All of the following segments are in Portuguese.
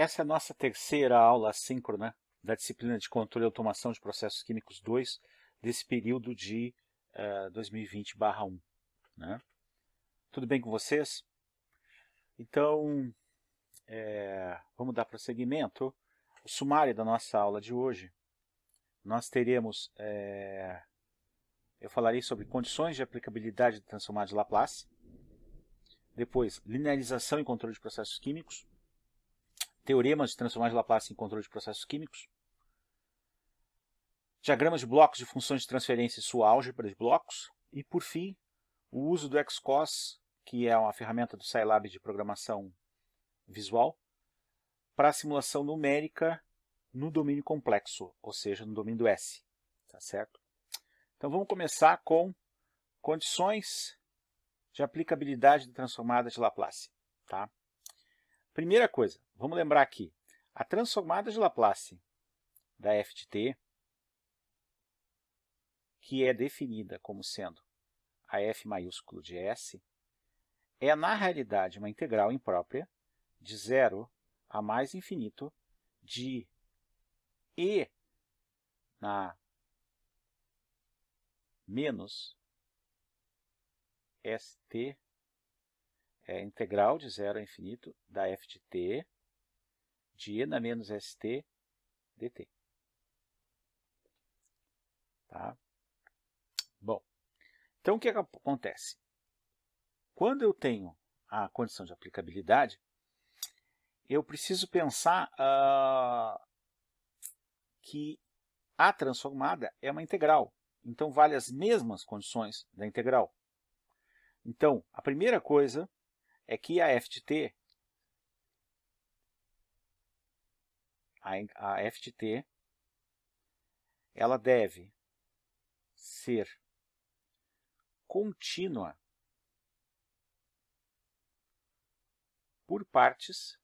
Essa é a nossa terceira aula assíncrona né, da disciplina de Controle e Automação de Processos Químicos 2 desse período de uh, eh, 2020-1. Né? Tudo bem com vocês? Então, é, vamos dar prosseguimento. O sumário da nossa aula de hoje, nós teremos, é, eu falarei sobre condições de aplicabilidade do transformado de Laplace, depois linearização e controle de processos químicos, teoremas de transformações de Laplace em controle de processos químicos, diagramas de blocos de funções de transferência e sua álgebra de blocos, e por fim, o uso do XCOS, que é uma ferramenta do Scilab de programação visual, para a simulação numérica no domínio complexo, ou seja, no domínio do S. Tá certo? Então vamos começar com condições de aplicabilidade de transformada de Laplace. Tá? Primeira coisa, vamos lembrar aqui, a transformada de Laplace da f de t, que é definida como sendo a f maiúsculo de s, é na realidade uma integral imprópria de zero a mais infinito de e na menos st é, integral de zero a infinito da f de t de e na menos st dt. Tá? Bom, então o que é acontece? Quando eu tenho a condição de aplicabilidade, eu preciso pensar uh, que a transformada é uma integral, então vale as mesmas condições da integral. Então, a primeira coisa é que a FTT a, a ela deve ser contínua por partes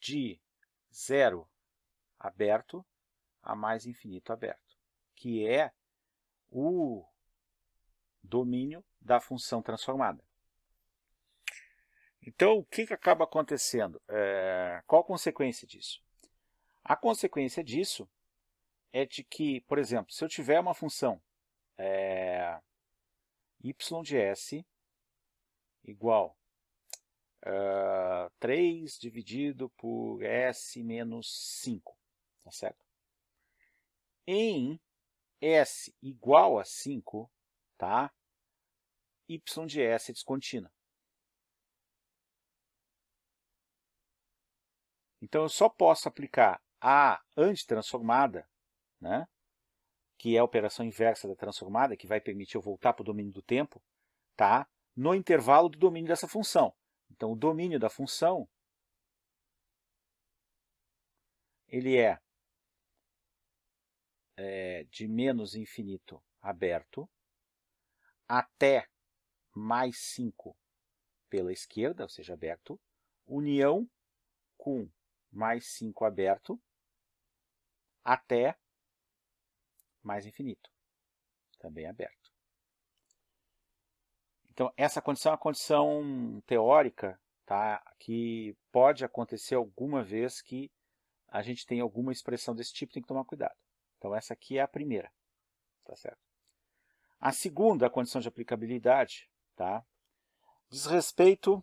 de zero aberto a mais infinito aberto, que é o domínio da função transformada. Então, o que, que acaba acontecendo? É, qual a consequência disso? A consequência disso é de que, por exemplo, se eu tiver uma função é, y de s igual uh, é, 3 dividido por s menos 5, tá certo? Em s igual a 5, tá? y de S descontínua. Então, eu só posso aplicar a antitransformada, né, que é a operação inversa da transformada, que vai permitir eu voltar para o domínio do tempo, tá, no intervalo do domínio dessa função. Então, o domínio da função ele é, é de menos infinito aberto até mais 5 pela esquerda, ou seja, aberto, união com mais 5 aberto até mais infinito, também aberto. Então, essa condição é uma condição teórica tá, que pode acontecer alguma vez que a gente tem alguma expressão desse tipo, tem que tomar cuidado. Então, essa aqui é a primeira, tá certo? A segunda condição de aplicabilidade Tá? Diz respeito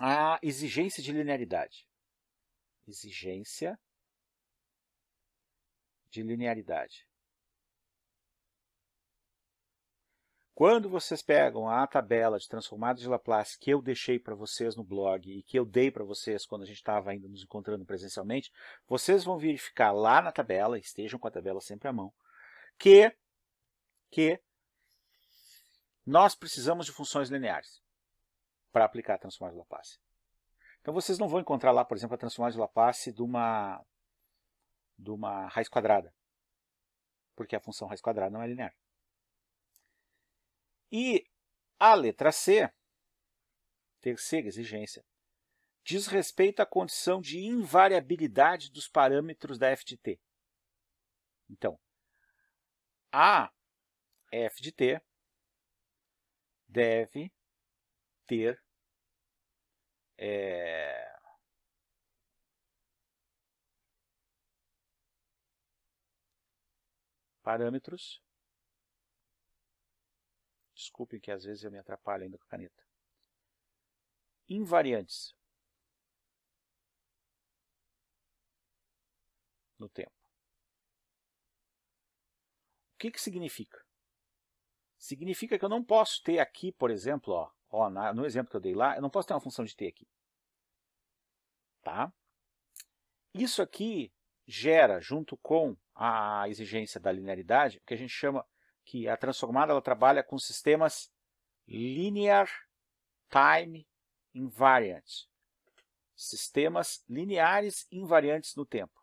à exigência de linearidade. Exigência de linearidade. Quando vocês pegam a tabela de transformadas de Laplace que eu deixei para vocês no blog e que eu dei para vocês quando a gente estava ainda nos encontrando presencialmente, vocês vão verificar lá na tabela, estejam com a tabela sempre à mão, que, que nós precisamos de funções lineares para aplicar a transformada de Laplace. Então vocês não vão encontrar lá, por exemplo, a transformada de Laplace de uma, de uma raiz quadrada, porque a função raiz quadrada não é linear. E a letra C, terceira exigência, diz respeito à condição de invariabilidade dos parâmetros da f de t. Então, a f de t deve ter é, parâmetros. Desculpem que às vezes eu me atrapalho ainda com a caneta. Invariantes no tempo. O que, que significa? significa que eu não posso ter aqui, por exemplo, ó, ó, no exemplo que eu dei lá, eu não posso ter uma função de t aqui. Tá? Isso aqui gera, junto com a exigência da linearidade, o que a gente chama que a transformada ela trabalha com sistemas linear time invariant, sistemas lineares invariantes no tempo.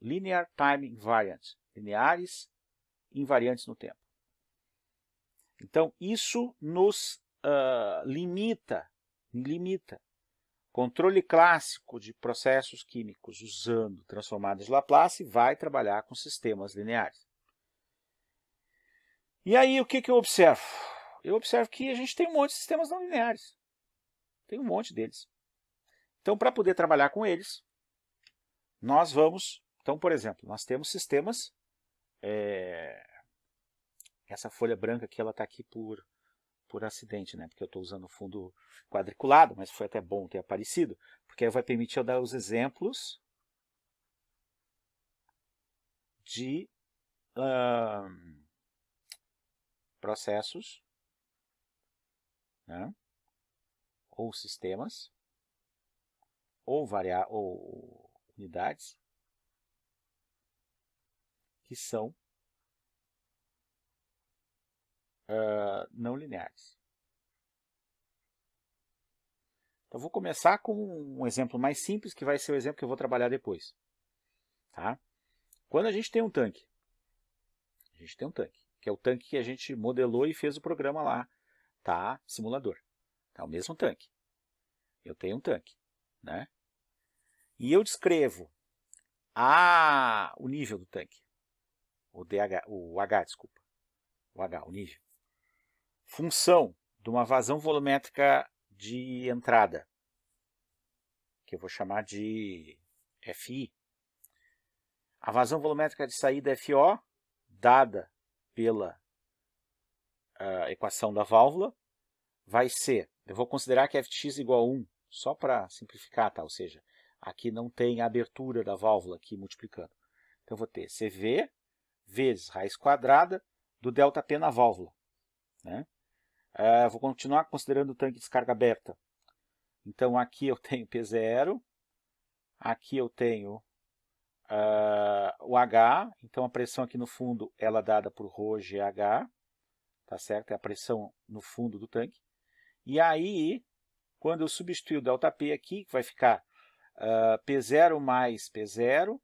Linear time invariant, lineares invariantes no tempo. Então, isso nos uh, limita, limita. Controle clássico de processos químicos usando transformadas de Laplace vai trabalhar com sistemas lineares. E aí, o que, que eu observo? Eu observo que a gente tem um monte de sistemas não lineares. Tem um monte deles. Então, para poder trabalhar com eles, nós vamos... Então, por exemplo, nós temos sistemas é, essa folha branca aqui, ela está aqui por, por acidente, né? Porque eu estou usando o fundo quadriculado, mas foi até bom ter aparecido, porque aí vai permitir eu dar os exemplos de processos né? ou sistemas ou, variar, ou unidades que são uh, não lineares. Então, vou começar com um exemplo mais simples, que vai ser o exemplo que eu vou trabalhar depois. Tá? Quando a gente tem um tanque, a gente tem um tanque, que é o tanque que a gente modelou e fez o programa lá, tá? simulador. É o mesmo tanque. Eu tenho um tanque. Né? E eu descrevo a, o nível do tanque, o, DH, o H, desculpa, o H, o nível função de uma vazão volumétrica de entrada, que eu vou chamar de FI. A vazão volumétrica de saída FO, dada pela ah, equação da válvula, vai ser, eu vou considerar que Fx igual a 1, só para simplificar, tá? ou seja, aqui não tem a abertura da válvula aqui multiplicando. Então, eu vou ter CV vezes raiz quadrada do delta P na válvula. Né? Uh, vou continuar considerando o tanque de descarga aberta. Então aqui eu tenho P0, aqui eu tenho uh, o H, então a pressão aqui no fundo ela é dada por ρGH, tá certo? É a pressão no fundo do tanque. E aí, quando eu substituir o ΔP aqui, vai ficar uh, ah, P0 mais P0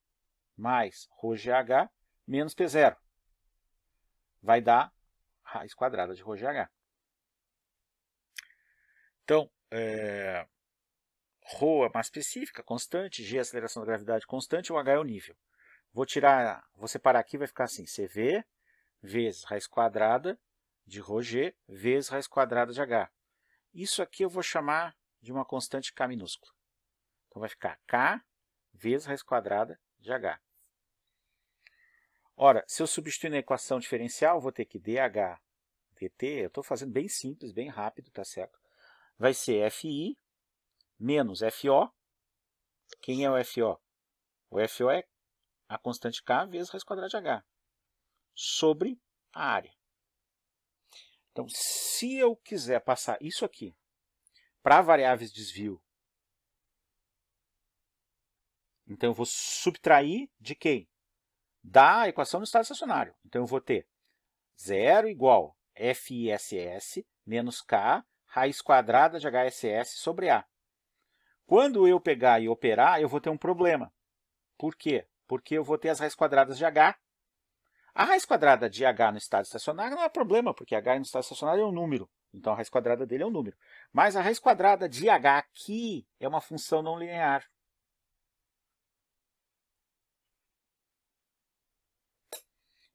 mais ρGH menos P0. Vai dar raiz quadrada de ρGH. Então, é, Rho é massa específica, constante, G é aceleração da gravidade constante, o H é o nível. Vou tirar, vou separar aqui, vai ficar assim, CV vezes raiz quadrada de ρg vezes raiz quadrada de h. Isso aqui eu vou chamar de uma constante k minúscula. Então, vai ficar k vezes raiz quadrada de h. Ora, se eu substituir na equação diferencial, vou ter que dh dt, eu estou fazendo bem simples, bem rápido, tá certo? vai ser FI menos FO. Quem é o FO? O FO é a constante K vezes raiz quadrada de H, sobre a área. Então, se eu quiser passar isso aqui para variáveis de desvio, então eu vou subtrair de quem? Da equação do estado estacionário. Então, eu vou ter zero igual FISS menos K raiz quadrada de HSS sobre A. Quando eu pegar e operar, eu vou ter um problema. Por quê? Porque eu vou ter as raízes quadradas de H. A raiz quadrada de H no estado estacionário não é problema, porque H no estado estacionário é um número. Então, a raiz quadrada dele é um número. Mas a raiz quadrada de H aqui é uma função não linear.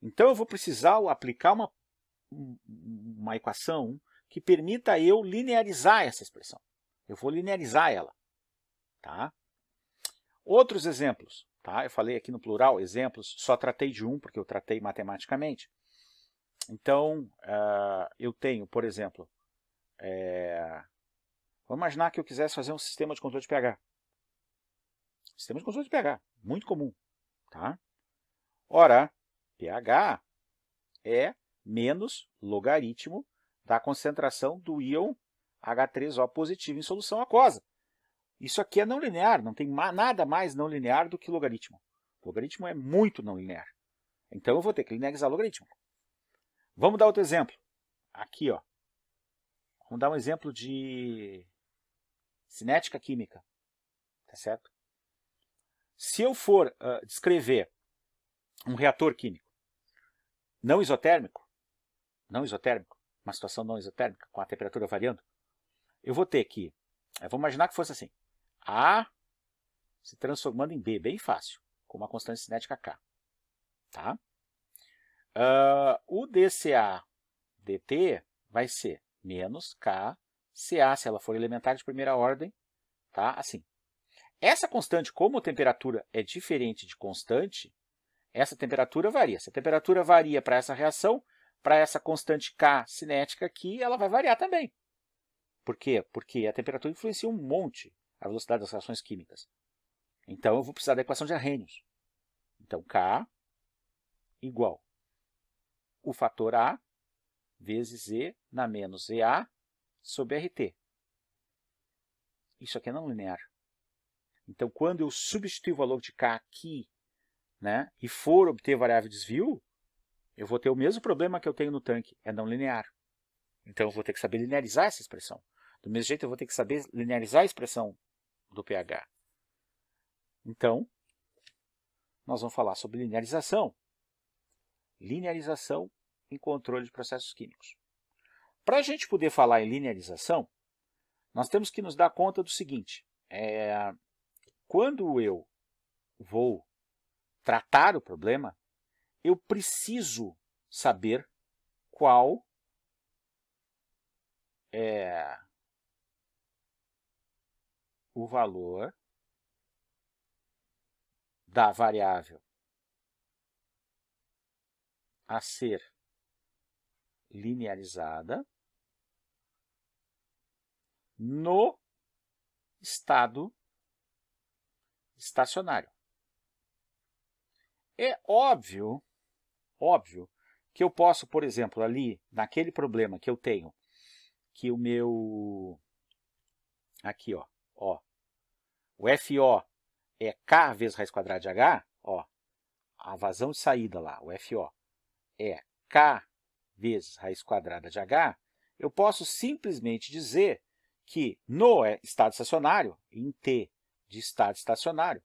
Então, eu vou precisar aplicar uma, uma equação que permita eu linearizar essa expressão. Eu vou linearizar ela. Tá? Outros exemplos. Tá? Eu falei aqui no plural exemplos, só tratei de um, porque eu tratei matematicamente. Então, uh, eu tenho, por exemplo, é... vamos imaginar que eu quisesse fazer um sistema de controle de pH. Sistema de controle de pH, muito comum. Tá? Ora, pH é menos logaritmo da tá? a concentração do íon H3O positivo em solução aquosa. Isso aqui é não linear, não tem nada mais não linear do que logaritmo. O logaritmo é muito não linear. Então, eu vou ter que linearizar logaritmo. Vamos dar outro exemplo. Aqui, ó. Vamos dar um exemplo de cinética química. Tá certo? Se eu for uh, descrever um reator químico não isotérmico, não isotérmico, uma situação não isotérmica, com a temperatura variando, eu vou ter que, eu eh, vou imaginar que fosse assim, A se transformando em B, bem fácil, com uma constante cinética K. Tá? Uh, o dCA dt vai ser menos K CA, se ela for elementar de primeira ordem, tá? assim. Essa constante, como temperatura é diferente de constante, essa temperatura varia. Se a temperatura varia para essa reação, para essa constante K cinética aqui, ela vai variar também. Por quê? Porque a temperatura influencia um monte a velocidade das reações químicas. Então, eu vou precisar da equação de Arrhenius. Então, K igual o fator A vezes E na menos EA sobre RT. Isso aqui é não linear. Então, quando eu substituir o valor de K aqui né, e for obter variável desvio, eu vou ter o mesmo problema que eu tenho no tanque, é não linear. Então eu vou ter que saber linearizar essa expressão. Do mesmo jeito, eu vou ter que saber linearizar a expressão do pH. Então, nós vamos falar sobre linearização. Linearização em controle de processos químicos. Para a gente poder falar em linearização, nós temos que nos dar conta do seguinte. É, quando eu vou tratar o problema, eu preciso saber qual é o valor da variável a ser linearizada no estado estacionário. É óbvio Óbvio que eu posso, por exemplo, ali, naquele problema que eu tenho, que o meu... Aqui, ó, ó. O FO é K vezes raiz quadrada de H, ó. A vazão de saída lá, o FO, é K vezes raiz quadrada de H, eu posso simplesmente dizer que no estado estacionário, em T de estado estacionário,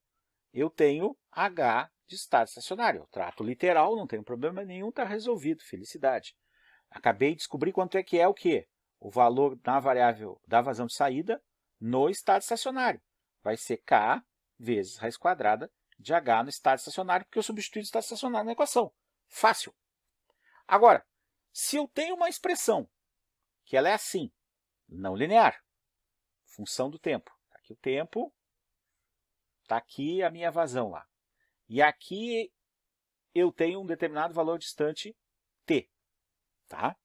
eu tenho H de estar estacionário. Eu trato literal, não tenho problema nenhum, está resolvido, felicidade. Acabei de descobrir quanto é que é o quê? O valor da variável da vazão de saída no estado estacionário. Vai ser K vezes raiz quadrada de H no estado estacionário, porque eu substituí o estado estacionário na equação. Fácil. Agora, se eu tenho uma expressão que ela é assim, não linear, função do tempo. tá aqui o tempo, está aqui a minha vazão lá. E aqui eu tenho um determinado valor distante t. Tá?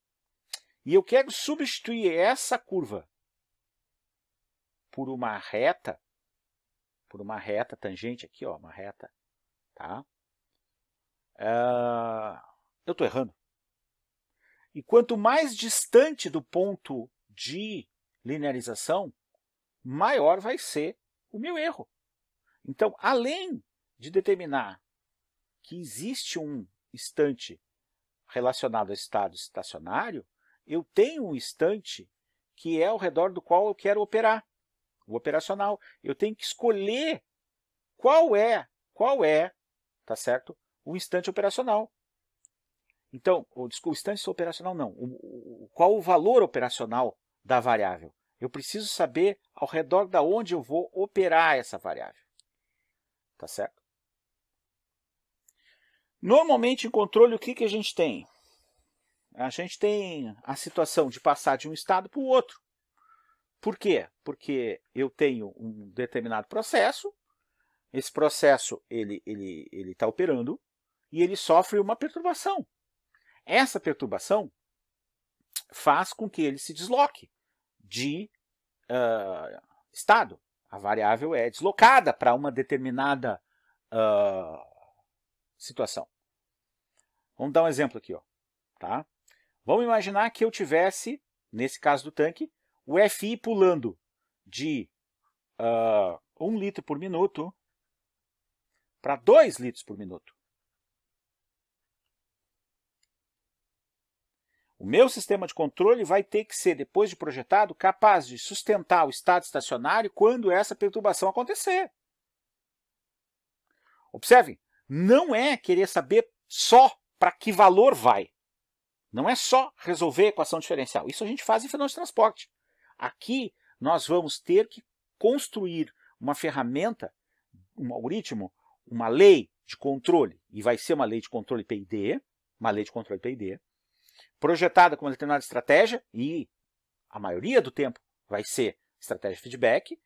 E eu quero substituir essa curva por uma reta, por uma reta tangente aqui, ó, uma reta. Tá? Uh, eu estou errando. E quanto mais distante do ponto de linearização, maior vai ser o meu erro. Então, além de determinar que existe um instante relacionado a estado estacionário, eu tenho um instante que é ao redor do qual eu quero operar, o operacional. Eu tenho que escolher qual é, qual é, tá certo? O instante operacional. Então, o, desculpa, o instante operacional não. O, o, qual o valor operacional da variável? Eu preciso saber ao redor da onde eu vou operar essa variável. Tá certo? Normalmente em controle o que, que a gente tem? A gente tem a situação de passar de um estado para o outro. Por quê? Porque eu tenho um determinado processo, esse processo ele ele ele está operando e ele sofre uma perturbação. Essa perturbação faz com que ele se desloque de uh, estado. A variável é deslocada para uma determinada uh, situação. Vamos dar um exemplo aqui. Ó, tá? Vamos imaginar que eu tivesse, nesse caso do tanque, o FI pulando de uh, ah, 1 litro por minuto para 2 litros por minuto. O meu sistema de controle vai ter que ser, depois de projetado, capaz de sustentar o estado estacionário quando essa perturbação acontecer. Observem, não é querer saber só para que valor vai. Não é só resolver a equação diferencial. Isso a gente faz em fenômeno de transporte. Aqui nós vamos ter que construir uma ferramenta, um algoritmo, uma lei de controle, e vai ser uma lei de controle PID, uma lei de controle PID, projetada com uma determinada estratégia, e a maioria do tempo vai ser estratégia feedback,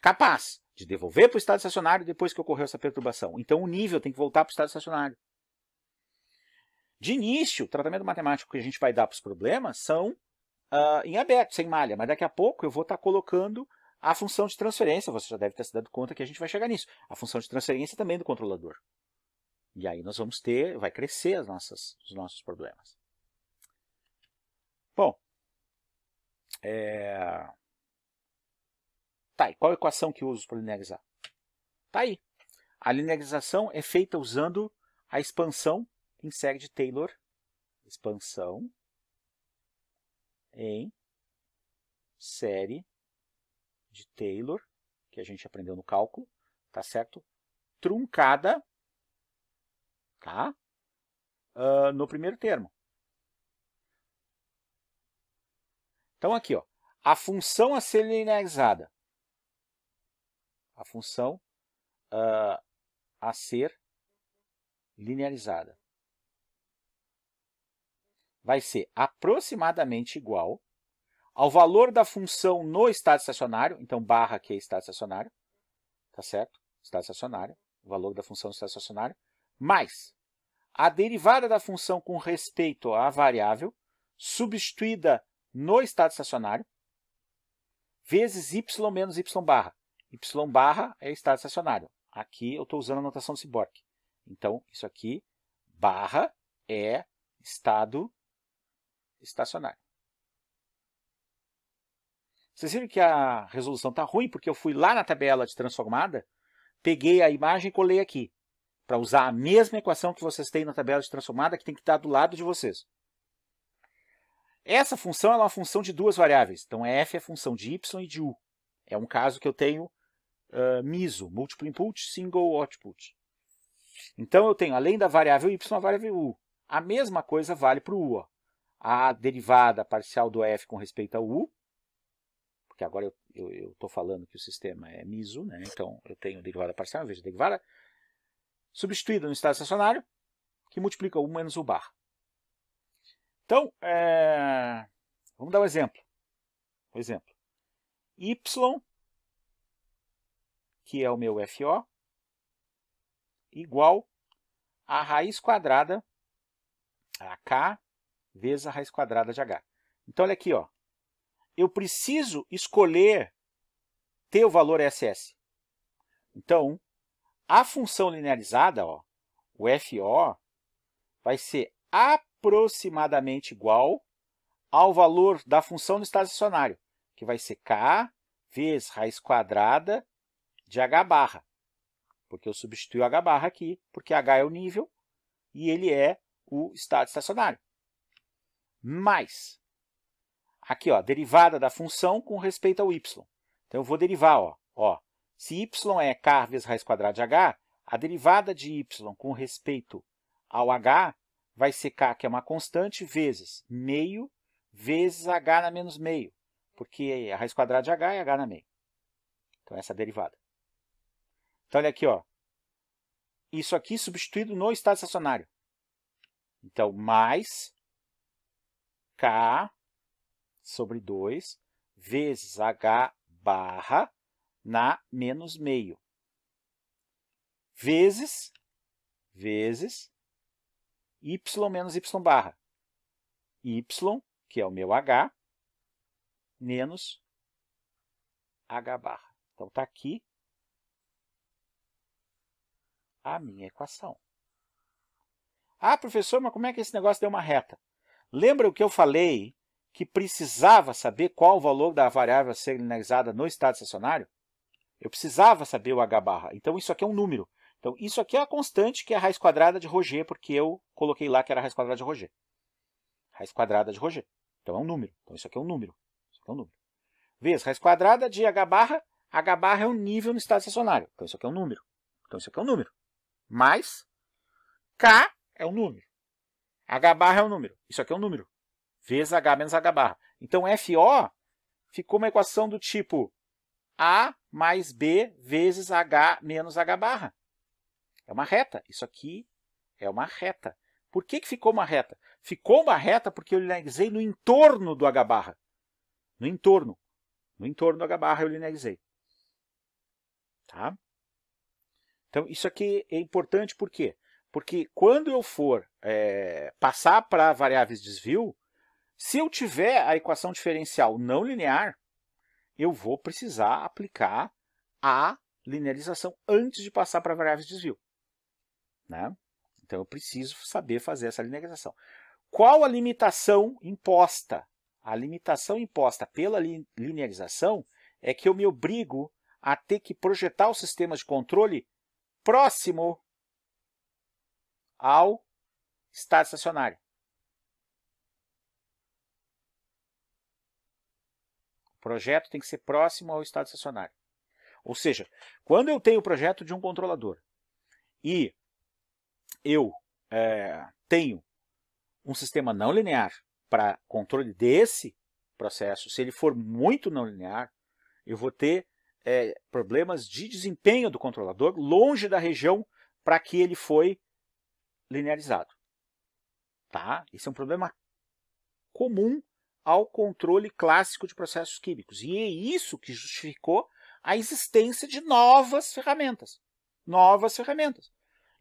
capaz de devolver para o estado estacionário depois que ocorreu essa perturbação. Então o nível tem que voltar para o estado estacionário. De início, o tratamento matemático que a gente vai dar para os problemas são uh, em aberto, sem malha, mas daqui a pouco eu vou estar tá colocando a função de transferência, você já deve ter se dado conta que a gente vai chegar nisso, a função de transferência também do controlador. E aí nós vamos ter, vai crescer as nossas, os nossos problemas. Bom, é... Tá, e qual a equação que eu uso para linearizar? Tá aí. A linearização é feita usando a expansão em série de Taylor. Expansão em série de Taylor, que a gente aprendeu no cálculo, tá certo? Truncada, tá? Uh, no primeiro termo. Então, aqui, ó, a função a ser linearizada a função uh, a ser linearizada vai ser aproximadamente igual ao valor da função no estado estacionário, então barra aqui é estado estacionário, tá certo? Estado estacionário, o valor da função no estado estacionário, mais a derivada da função com respeito à variável substituída no estado estacionário, vezes y menos y barra. Y barra é estado estacionário. Aqui eu estou usando a notação de Seaborg. Então, isso aqui, barra, é estado estacionário. Vocês viram que a resolução está ruim, porque eu fui lá na tabela de transformada, peguei a imagem e colei aqui, para usar a mesma equação que vocês têm na tabela de transformada, que tem que estar tá do lado de vocês. Essa função é uma função de duas variáveis, então f é função de y e de u. É um caso que eu tenho ah, MISO, Multiple Input, Single Output. Então eu tenho, além da variável y, a variável u. A mesma coisa vale para o u. Ó. A derivada parcial do f com respeito ao u, porque agora eu estou falando que o sistema é MISO, né? então eu tenho derivada parcial, eu vejo a derivada, substituída no estado estacionário, que multiplica u menos u bar. Então, é... vamos dar um exemplo. Um exemplo. y que é o meu FO, igual a raiz quadrada, a K, vezes a raiz quadrada de H. Então, olha aqui, ó. eu preciso escolher ter o valor SS. Então, a função linearizada, ó, o FO, vai ser aproximadamente igual ao valor da função no estado estacionário, que vai ser k vezes raiz quadrada de H barra, porque eu o H barra aqui, porque H é o nível e ele é o estado estacionário. Mais, aqui, ó, derivada da função com respeito ao y. Então, eu vou derivar, ó, ó, se y é k vezes raiz quadrada de h, a derivada de y com respeito ao h vai ser k, que é uma constante, vezes meio, vezes h na menos meio, porque a raiz quadrada de h é h na meio. Então, essa é a derivada. Então, olha aqui, ó. Isso aqui substituído no estado estacionário. Então, mais K sobre 2 vezes H barra na menos meio. Vezes, vezes, y menos y barra. y, que é o meu h, menos h barra. Então, está aqui a minha equação. Ah, professor, mas como é que esse negócio deu uma reta? Lembra o que eu falei que precisava saber qual o valor da variável a ser linearizada no estado estacionário? Eu precisava saber o h barra. Então, isso aqui é um número. Então, isso aqui é a constante, que é a raiz quadrada de Roger, porque eu coloquei lá que era a raiz quadrada de Roger. Raiz quadrada de Roger. Então, é um número. Então, isso aqui é um número. Isso aqui é um número. Vez raiz quadrada de h barra. h barra é um nível no estado estacionário. Então, isso aqui é um número. Então, isso aqui é um número mais K é um número. H barra é um número. Isso aqui é um número. Vezes H menos H barra. Então, FO ficou uma equação do tipo A mais B vezes H menos H barra. É uma reta. Isso aqui é uma reta. Por que, que ficou uma reta? Ficou uma reta porque eu linearizei no entorno do H barra. No entorno. No entorno do H barra eu linearizei. Tá? Então, isso aqui é importante por quê? Porque quando eu for é, passar para variáveis desvio, se eu tiver a equação diferencial não linear, eu vou precisar aplicar a linearização antes de passar para variáveis de desvio. Né? Então, eu preciso saber fazer essa linearização. Qual a limitação imposta? A limitação imposta pela linearização é que eu me obrigo a ter que projetar os sistemas de controle próximo ao estado estacionário. O projeto tem que ser próximo ao estado estacionário. Ou seja, quando eu tenho o projeto de um controlador e eu é, tenho um sistema não linear para controle desse processo, se ele for muito não linear, eu vou ter é, problemas de desempenho do controlador longe da região para que ele foi linearizado. Tá? Esse é um problema comum ao controle clássico de processos químicos. E é isso que justificou a existência de novas ferramentas. Novas ferramentas.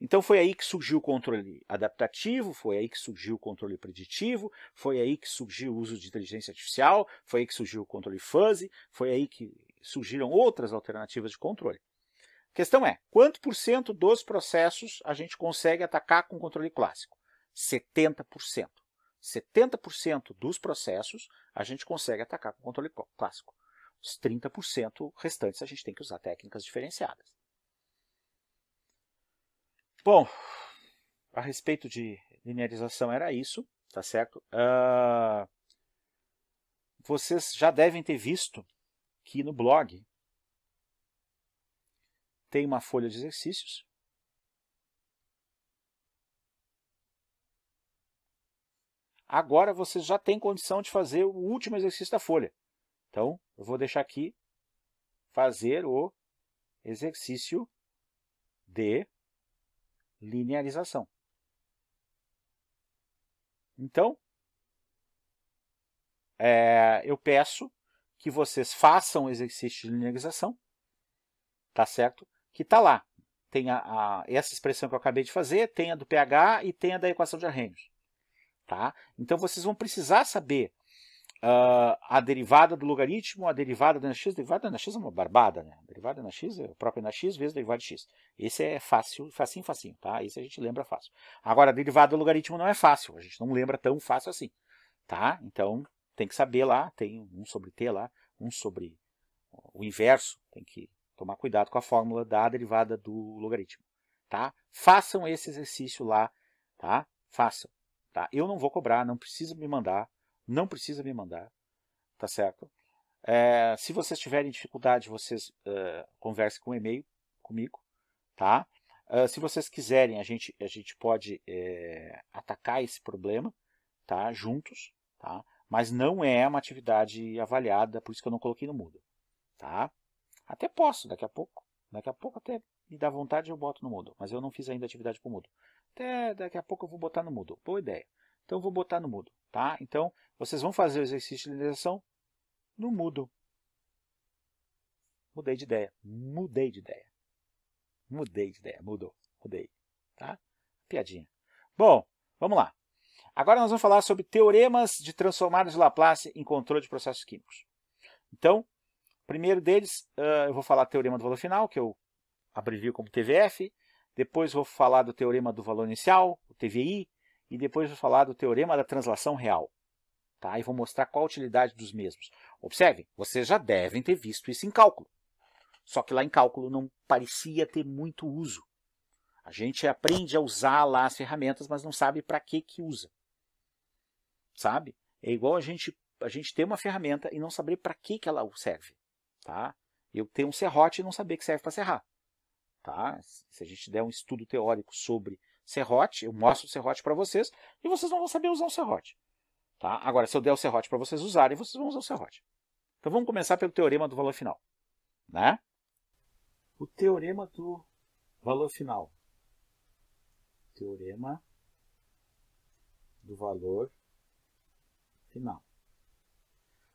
Então foi aí que surgiu o controle adaptativo, foi aí que surgiu o controle preditivo, foi aí que surgiu o uso de inteligência artificial, foi aí que surgiu o controle fuzzy, foi aí que surgiram outras alternativas de controle. A questão é, quanto por cento dos processos a gente consegue atacar com controle clássico? 70%. 70% dos processos a gente consegue atacar com controle clássico. Os 30% restantes a gente tem que usar técnicas diferenciadas. Bom, a respeito de linearização era isso, tá certo? Uh, vocês já devem ter visto aqui no blog tem uma folha de exercícios. Agora você já tem condição de fazer o último exercício da folha. Então, eu vou deixar aqui fazer o exercício de linearização. Então, é, eu peço que vocês façam o exercício de linearização, tá certo? Que está lá. Tem a, a, essa expressão que eu acabei de fazer, tem a do pH e tem a da equação de Arrhenius. Tá? Então vocês vão precisar saber uh, a derivada do logaritmo, a derivada da x, a derivada da x é uma barbada, né? A derivada da x é a própria na x vezes a derivada de x. Esse é fácil, facinho, facinho, tá? Esse a gente lembra fácil. Agora, a derivada do logaritmo não é fácil, a gente não lembra tão fácil assim, tá? Então, tem que saber lá, tem um sobre t lá, um sobre o inverso, tem que tomar cuidado com a fórmula da derivada do logaritmo, tá? Façam esse exercício lá, tá? Façam, tá? Eu não vou cobrar, não precisa me mandar, não precisa me mandar, tá certo? É, se vocês tiverem dificuldade, vocês uh, conversem com e-mail comigo, tá? Uh, se vocês quiserem, a gente, a gente pode é, atacar esse problema, tá? Juntos, tá? mas não é uma atividade avaliada, por isso que eu não coloquei no mudo, tá? Até posso, daqui a pouco, daqui a pouco até me dá vontade eu boto no mudo, mas eu não fiz ainda atividade para o mudo. Até daqui a pouco eu vou botar no mudo, boa ideia. Então eu vou botar no mudo, tá? Então vocês vão fazer o exercício de lideração no mudo. Mudei de ideia, mudei de ideia, mudei de ideia, mudou, mudei, tá? Piadinha. Bom, vamos lá. Agora nós vamos falar sobre teoremas de transformadas de Laplace em controle de processos químicos. Então, primeiro deles, eu vou falar do teorema do valor final, que eu abrevio como TVF. Depois vou falar do teorema do valor inicial, o TVI. E depois vou falar do teorema da translação real. Tá? E vou mostrar qual a utilidade dos mesmos. Observe, vocês já devem ter visto isso em cálculo. Só que lá em cálculo não parecia ter muito uso. A gente aprende a usar lá as ferramentas, mas não sabe para que, que usa sabe? É igual a gente a gente ter uma ferramenta e não saber para que, que ela serve, tá? Eu ter um serrote e não saber que serve para serrar, tá? Se a gente der um estudo teórico sobre serrote, eu mostro o serrote para vocês e vocês não vão saber usar o serrote, tá? Agora, se eu der o serrote para vocês usarem, vocês vão usar o serrote. Então vamos começar pelo teorema do valor final, né? O teorema do valor final. Teorema do valor final.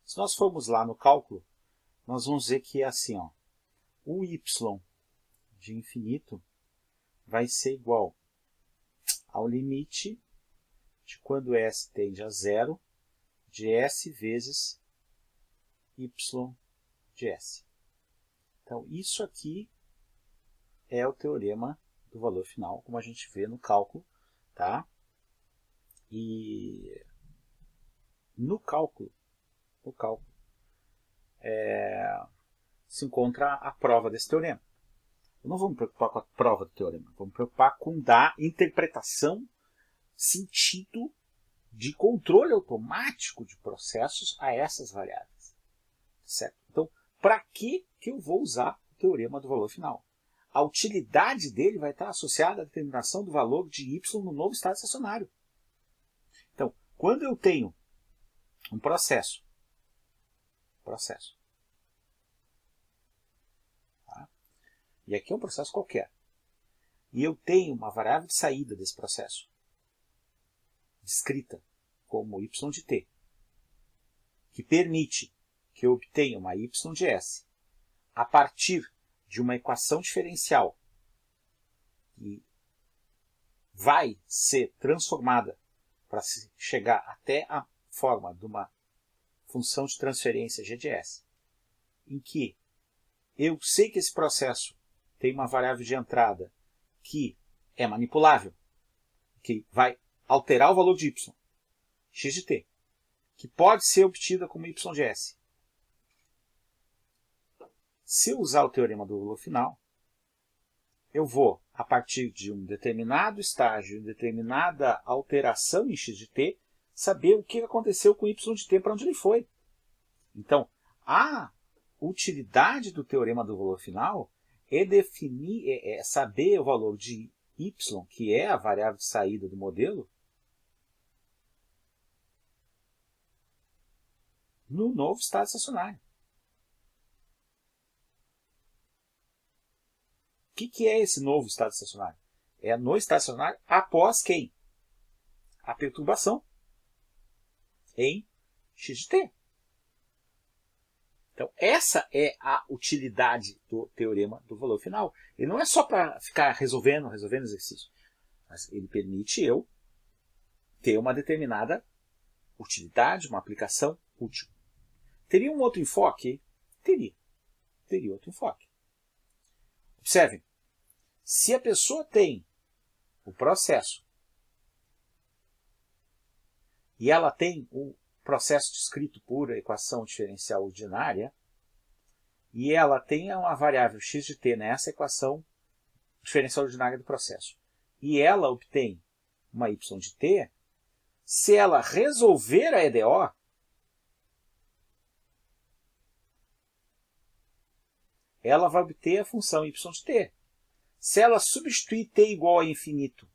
Se nós formos lá no cálculo, nós vamos ver que é assim, ó, o y de infinito vai ser igual ao limite de quando s tende a zero de s vezes y de s. Então, isso aqui é o teorema do valor final, como a gente vê no cálculo, tá? E no cálculo, no cálculo é, se encontra a prova desse teorema. Eu não vou me preocupar com a prova do teorema, vou me preocupar com dar interpretação, sentido de controle automático de processos a essas variáveis. Certo? Então, para que, que eu vou usar o teorema do valor final? A utilidade dele vai estar associada à determinação do valor de y no novo estado estacionário. Então, quando eu tenho um processo. Processo. Tá? E aqui é um processo qualquer. E eu tenho uma variável de saída desse processo, descrita como y de t, que permite que eu obtenha uma y de s a partir de uma equação diferencial que vai ser transformada para chegar até a forma de uma função de transferência GDS, em que eu sei que esse processo tem uma variável de entrada que é manipulável, que vai alterar o valor de y, x de t, que pode ser obtida como y de s. Se eu usar o teorema do valor final, eu vou, a partir de um determinado estágio, determinada alteração em x de t, saber o que aconteceu com y de t para onde ele foi. Então, a utilidade do teorema do valor final é definir, é, é saber o valor de y, que é a variável de saída do modelo, no novo estado estacionário. O que, que, é esse novo estado estacionário? É no estacionário após quem? A perturbação em t. Então, essa é a utilidade do teorema do valor final. Ele não é só para ficar resolvendo, resolvendo exercício, mas ele permite eu ter uma determinada utilidade, uma aplicação útil. Teria um outro enfoque? Teria. Teria outro enfoque. Observem, se a pessoa tem o processo e ela tem o processo descrito por equação diferencial ordinária, e ela tem uma variável x de t nessa equação diferencial ordinária do processo, e ela obtém uma y de t, se ela resolver a EDO, ela vai obter a função y de t. Se ela substituir t igual a infinito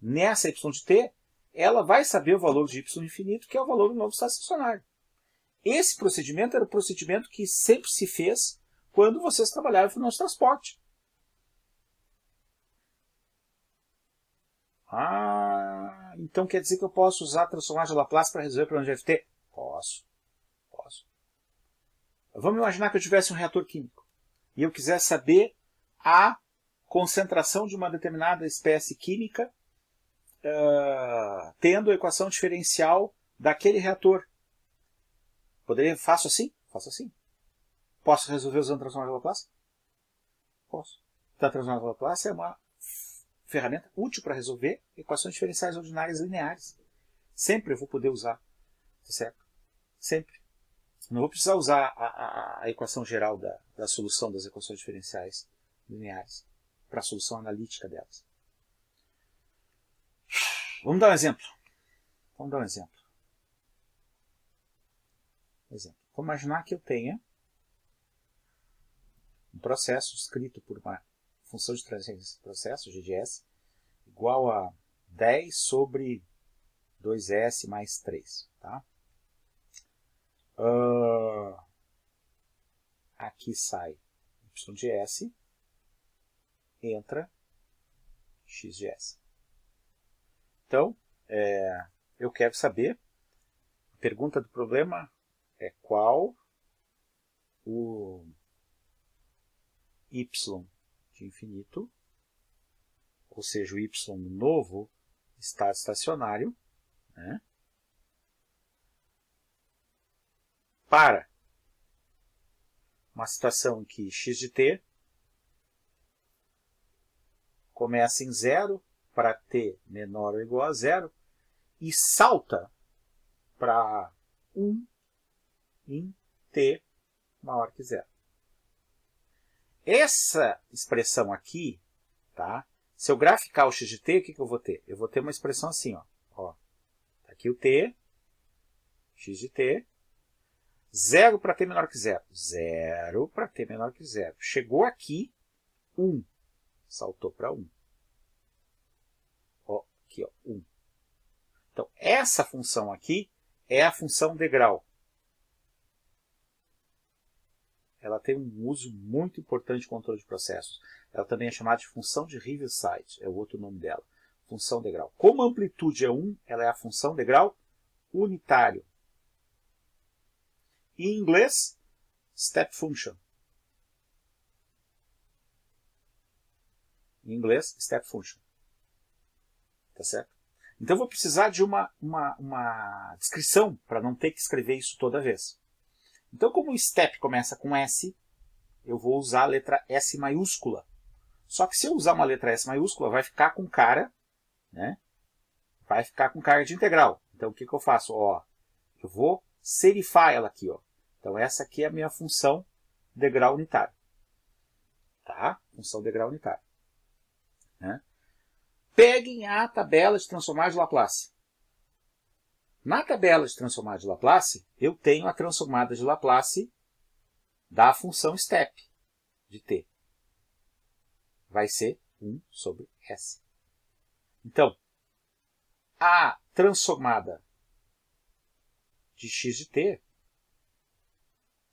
nessa y de t, ela vai saber o valor de y infinito, que é o valor do novo estacionário. Esse procedimento era o procedimento que sempre se fez quando vocês trabalhavam no nosso transporte. Ah, então quer dizer que eu posso usar a transformada de Laplace para resolver o problema de FT? Posso. Posso. Vamos imaginar que eu tivesse um reator químico e eu quisesse saber a concentração de uma determinada espécie química uh, tendo a equação diferencial daquele reator. Poderia, faço assim? Faço assim. Posso resolver usando transformada de Laplace? Posso. Então, a transformada de Laplace é uma ferramenta útil para resolver equações diferenciais ordinárias lineares. Sempre eu vou poder usar, tá certo? Sempre. não vou precisar usar a, a, a equação geral da, da solução das equações diferenciais lineares para a solução analítica delas. Vamos dar um exemplo. Vamos dar um exemplo. exemplo. Vou imaginar que eu tenha um processo escrito por uma função de transferência de processo, GDS, igual a 10 sobre 2S mais 3. Tá? Uh, aqui sai y de s, entra x de s. Então, é, eu quero saber, a pergunta do problema é qual o y de infinito, ou seja, o y novo, está estacionário, né? para uma situação em que x de t começa em zero para t menor ou igual a zero e salta para 1 em t maior que zero. Essa expressão aqui, tá? se eu graficar o x de t, o que, que eu vou ter? Eu vou ter uma expressão assim, ó, ó tá aqui o t, x de t, 0 para t menor que zero. 0 para t menor que zero. Chegou aqui, 1, saltou para 1. Aqui, ó, 1. Então, essa função aqui é a função degrau. Ela tem um uso muito importante de controle de processos. Ela também é chamada de função de Riverside, é o outro nome dela. Função degrau. Como a amplitude é 1, ela é a função degrau unitário. Em inglês, step function. Em inglês, step function tá certo? Então vou precisar de uma, uma, uma descrição para não ter que escrever isso toda vez. Então como o step começa com S, eu vou usar a letra S maiúscula. Só que se eu usar uma letra S maiúscula, vai ficar com cara, né? Vai ficar com cara de integral. Então o que, que eu faço? Ó, eu vou serifar ela aqui. Ó. Então essa aqui é a minha função degrau unitário. Tá? Função degrau unitário. Né? peguem a tabela de transformar de Laplace. Na tabela de transformar de Laplace, eu tenho a transformada de Laplace da função step de t. Vai ser 1 sobre s. Então, a transformada de x de t,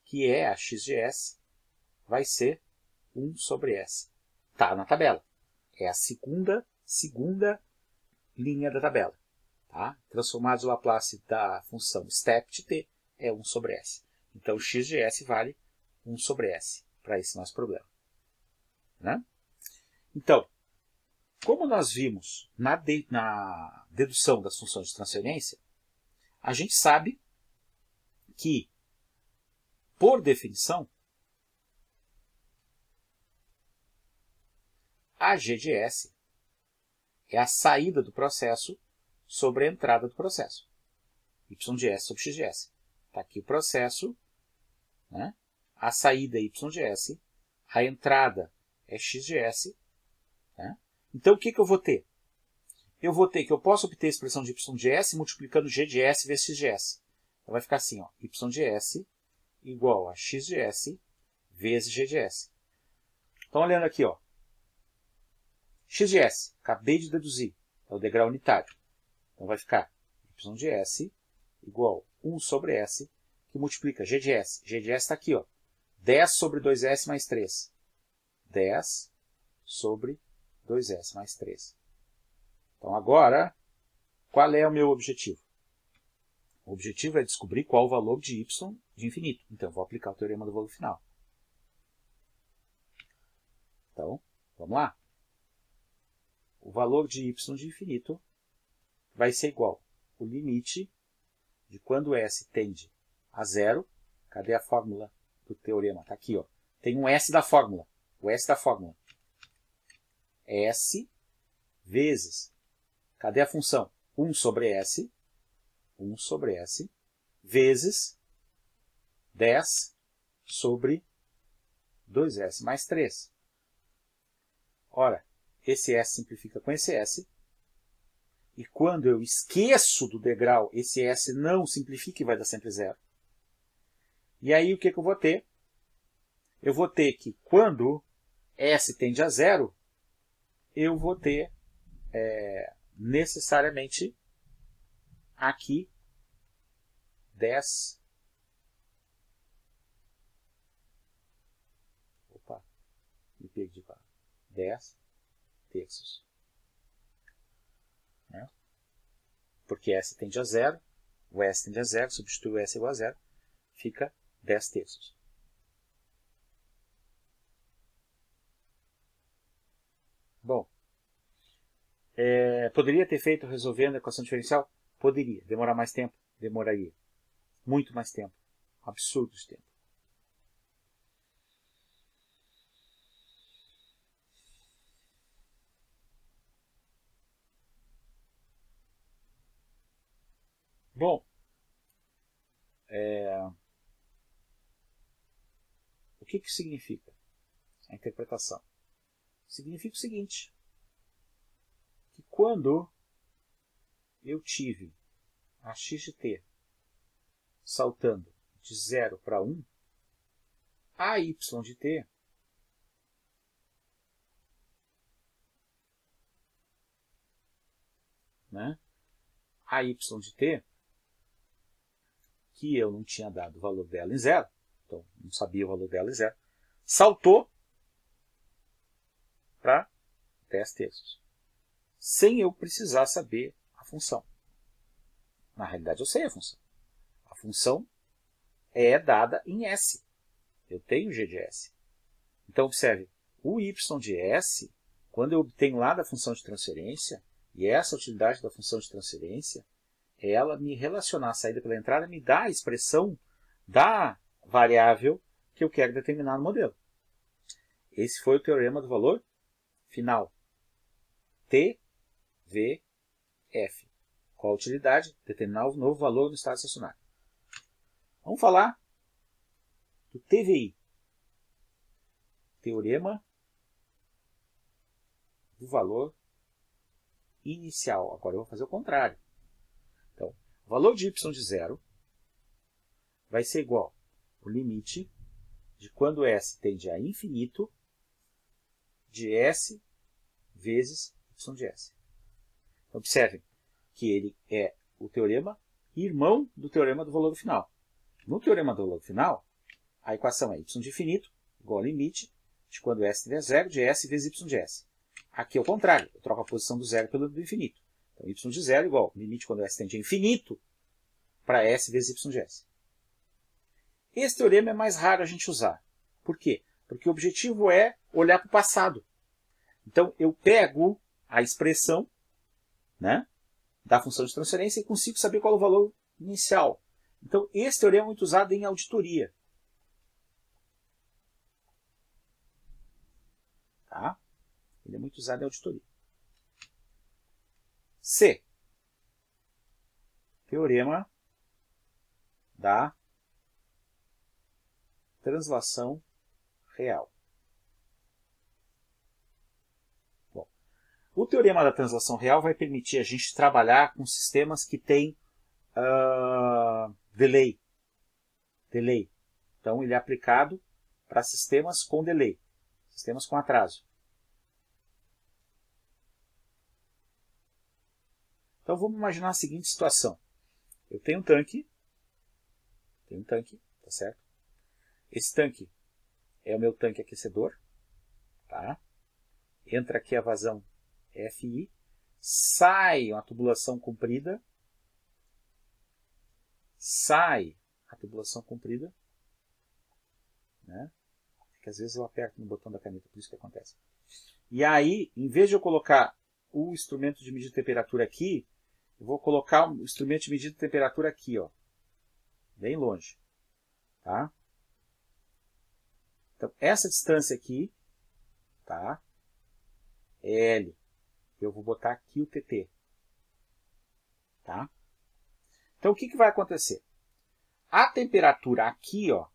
que é a x de s, vai ser 1 sobre s. Está na tabela. É a segunda segunda linha da tabela. Tá? Transformados o Laplace da função step de t é 1 sobre s. Então, x de s vale 1 sobre s para esse nosso problema. Né? Então, como nós vimos na, de, na dedução das funções de transferência, a gente sabe que, por definição, a s é a saída do processo sobre a entrada do processo. Y de S sobre X de S. Está aqui o processo, né? a saída é Y de S, a entrada é X de S. Né? Então, o que, que eu vou ter? Eu vou ter que eu posso obter a expressão de Y de S multiplicando G de S vezes X de S. Então, vai ficar assim, ó, Y de S igual a X de S vezes G de S. Então, olhando aqui, ó, x de s, acabei de deduzir, é o degrau unitário. Então vai ficar y de s igual 1 sobre s, que multiplica g de s. g de s está aqui, ó, 10 sobre 2s mais 3. 10 sobre 2s mais 3. Então agora, qual é o meu objetivo? O objetivo é descobrir qual o valor de y de infinito. Então, vou aplicar o teorema do valor final. Então, vamos lá o valor de y de infinito vai ser igual ao limite de quando S tende a zero. Cadê a fórmula do teorema? Está aqui. Ó. Tem um S da fórmula. O S da fórmula. S vezes. Cadê a função? 1 sobre S. 1 sobre S. Vezes 10 sobre 2S mais 3. Ora, esse S simplifica com esse S. E quando eu esqueço do degrau, esse S não simplifica e vai dar sempre zero. E aí o que, que eu vou ter? Eu vou ter que quando S tende a zero, eu vou ter é, necessariamente aqui 10 opa, me perdi, 10 terços. Né? Porque S tende a zero, o S tende a zero, substitui o S igual a zero, fica 10 terços. Bom, é, poderia ter feito resolvendo a equação diferencial? Poderia. Demorar mais tempo? Demoraria. Muito mais tempo. Absurdo de tempo. Bom, é... o que, que significa a interpretação? Significa o seguinte, que quando eu tive a XT saltando de 0 para 1, a y de t né? a y de t que eu não tinha dado o valor dela em zero, então não sabia o valor dela em zero, saltou para 10 terços, sem eu precisar saber a função. Na realidade, eu sei a função. A função é dada em S. Eu tenho g de S. Então, observe, o y de S, quando eu obtenho lá da função de transferência, e essa utilidade da função de transferência, é ela me relacionar a saída pela entrada, me dá a expressão da variável que eu quero determinar no modelo. Esse foi o teorema do valor final. T, V, F. Qual a utilidade? Determinar o novo valor do estado estacionário. Vamos falar do TVI. Teorema do valor inicial. Agora eu vou fazer o contrário. O valor de y de zero vai ser igual ao limite de quando s tende a infinito de s vezes y de s. Então, Observe que ele é o teorema irmão do teorema do valor final. No teorema do valor final, a equação é y de infinito igual ao limite de quando s tende a zero de s vezes y de s. Aqui é o contrário, eu troco a posição do zero pelo do infinito. Então, y de zero é igual limite quando s tende a infinito para s vezes y de s. Esse teorema é mais raro a gente usar. Por quê? Porque o objetivo é olhar para o passado. Então, eu pego a expressão né, da função de transferência e consigo saber qual é o valor inicial. Então, esse teorema é muito usado em auditoria. Tá? Ele é muito usado em auditoria. C. Teorema da translação real. Bom, o teorema da translação real vai permitir a gente trabalhar com sistemas que têm uh, delay. delay. Então, ele é aplicado para sistemas com delay, sistemas com atraso. Então vamos imaginar a seguinte situação. Eu tenho um tanque, tenho um tanque, tá certo? Esse tanque é o meu tanque aquecedor, tá? Entra aqui a vazão FI, sai uma tubulação comprida, sai a tubulação comprida, né? É que às vezes eu aperto no botão da caneta, por isso que acontece. E aí, em vez de eu colocar o instrumento de medir temperatura aqui, eu vou colocar um instrumento de medida de temperatura aqui, ó, bem longe. Tá? Então, essa distância aqui tá, é L. Eu vou botar aqui o TT. Tá? Então, o que, que vai acontecer? A temperatura aqui, ó,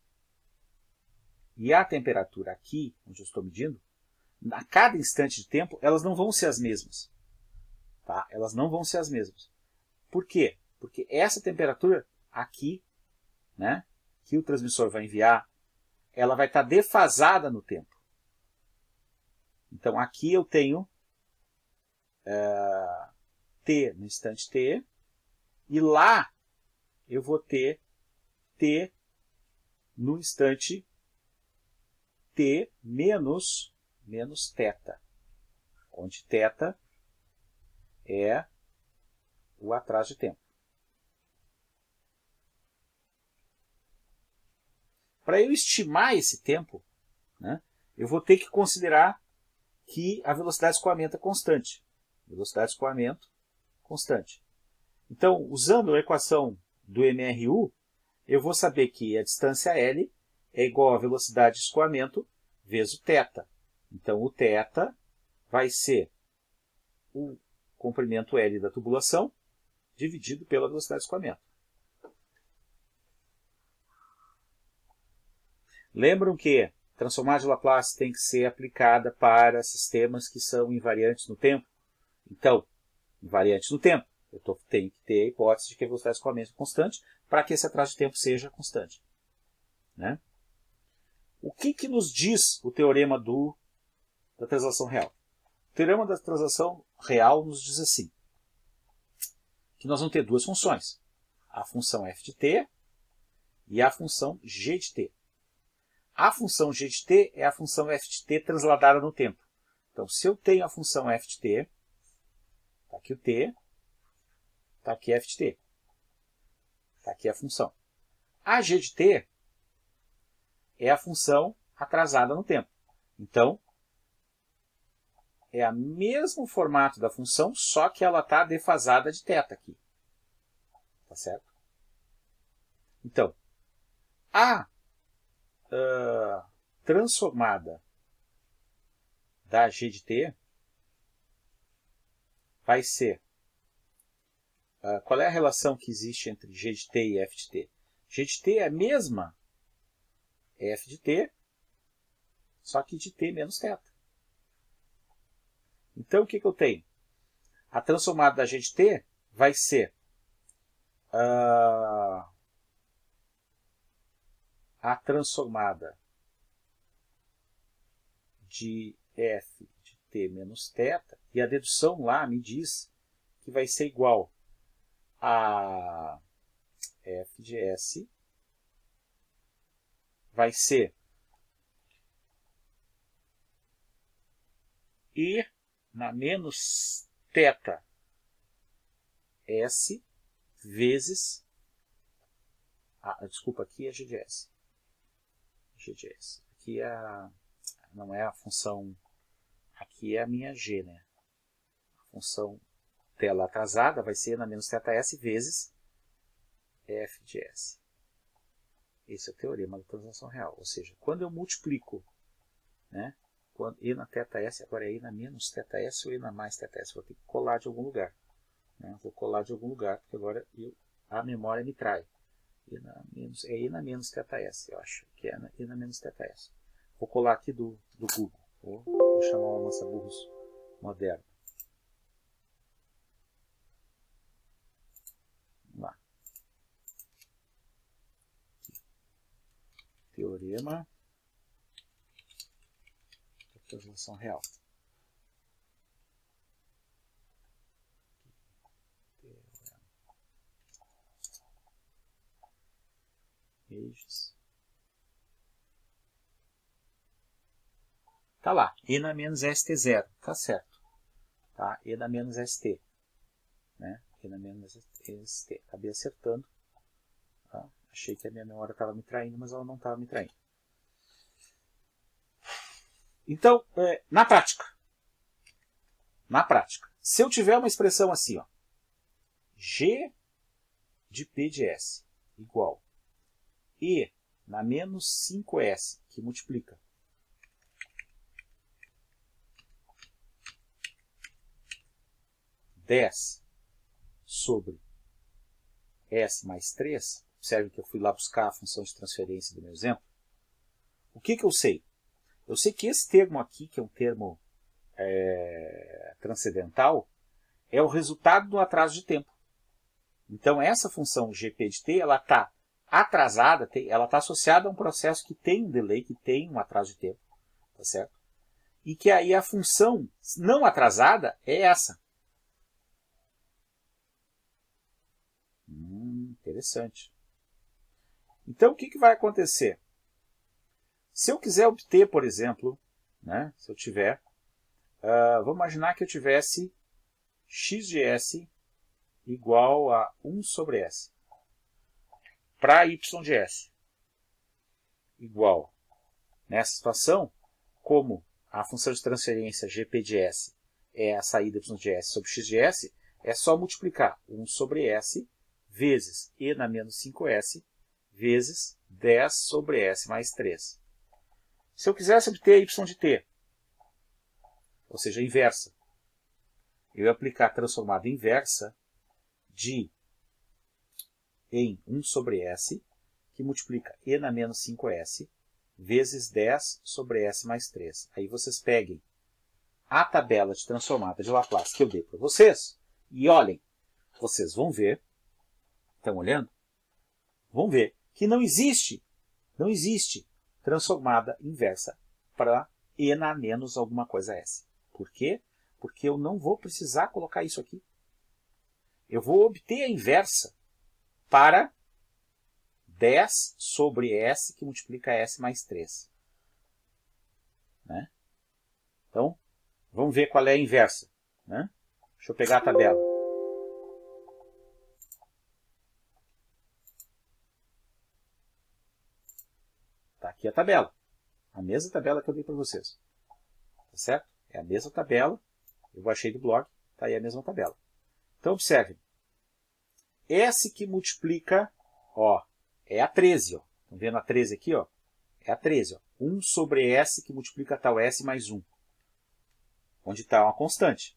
e a temperatura aqui, onde eu estou medindo, a cada instante de tempo, elas não vão ser as mesmas. Tá? Elas não vão ser as mesmas. Por quê? Porque essa temperatura aqui, né, que o transmissor vai enviar, ela vai estar tá defasada no tempo. Então aqui eu tenho uh, T no instante T, e lá eu vou ter T no instante T menos, menos θ, onde θ é o atraso de tempo. Para eu estimar esse tempo, né, eu vou ter que considerar que a velocidade de escoamento é constante. Velocidade de escoamento constante. Então, usando a equação do MRU, eu vou saber que a distância L é igual à velocidade de escoamento vezes o θ. Então, o θ vai ser o comprimento L da tubulação dividido pela velocidade de escoamento. Lembram que transformar de Laplace tem que ser aplicada para sistemas que são invariantes no tempo? Então, invariantes no tempo, eu tô, tenho que ter a hipótese de que a velocidade de escoamento é constante para que esse atraso de tempo seja constante. Né? O que, que nos diz o teorema do, da translação real? O teorema da translação real nos diz assim que nós vamos ter duas funções, a função f de t e a função g de t. A função g de t é a função f de t transladada no tempo. Então, se eu tenho a função f de t, está aqui o t, está aqui f de t. Está aqui a função. A g de t é a função atrasada no tempo. Então, é o mesmo formato da função, só que ela está defasada de θ aqui. Tá certo? Então, a uh, transformada da g de t vai ser... Uh, qual é a relação que existe entre g de t e f de t? g de t é a mesma f de t, só que de t menos θ. Então, o que, que eu tenho? A transformada da gente T vai ser uh, a transformada de f de t menos θ, e a dedução lá me diz que vai ser igual a f de s vai ser e na menos teta S vezes. Ah, desculpa, aqui é g de de s, Aqui é a, não é a função. Aqui é a minha G, né? A função tela atrasada vai ser na menos teta S vezes F de S. Esse é o teorema da translação real. Ou seja, quando eu multiplico né, quando E na θs, agora é E na menos θs ou E na mais θs, vou ter que colar de algum lugar. Né? Vou colar de algum lugar, porque agora eu, a memória me trai. E na menos, é E na menos θs, eu acho que é E na menos θs. Vou colar aqui do, do Google, vou, tá vou chamar o lança-burros moderno. Vamos lá. Teorema da real. Eixos. Tá lá, e na menos st0, tá certo. Tá? E na menos st. Né? E na menos st. Acabei acertando. Tá? Achei que a minha memória estava me traindo, mas ela não estava me traindo. Então, é, na prática, na prática, se eu tiver uma expressão assim, ó, g de p de s igual e na menos 5s, que multiplica dez sobre s mais 3, observe que eu fui lá buscar a função de transferência do meu exemplo, o que, que eu sei? Eu sei que esse termo aqui, que é um termo é, transcendental, é o resultado do atraso de tempo. Então, essa função GP de t, ela está atrasada, ela está associada a um processo que tem um delay, que tem um atraso de tempo, tá certo? E que aí a função não atrasada é essa. Hum, interessante. Então, o que, que vai acontecer? Se eu quiser obter, por exemplo, né, se eu tiver, uh, vamos imaginar que eu tivesse x de s igual a 1 sobre s para y de s igual, nessa situação, como a função de transferência gp de s é a saída y de s sobre x de s, é só multiplicar 1 sobre s vezes e na menos 5s vezes 10 sobre s mais 3. Se eu quisesse obter y de t, ou seja, a inversa, eu ia aplicar a transformada inversa de em 1 sobre s, que multiplica e na menos 5s, vezes 10 sobre s mais 3. Aí vocês peguem a tabela de transformada de Laplace que eu dei para vocês e olhem, vocês vão ver, estão olhando? Vão ver que não existe, não existe transformada inversa para n a menos alguma coisa s. Por quê? Porque eu não vou precisar colocar isso aqui. Eu vou obter a inversa para 10 sobre s que multiplica s mais 3. Né? Então, vamos ver qual é a inversa. Né? Deixa eu pegar a tabela. aqui é a tabela. A mesma tabela que eu dei para vocês. Tá certo? É a mesma tabela. Eu baixei do blog, tá aí a mesma tabela. Então, observe. S que multiplica, ó, é a 13, ó. Estão vendo a 13 aqui, ó? É a 13, ó. 1 sobre S que multiplica tal S mais 1. Onde está uma constante.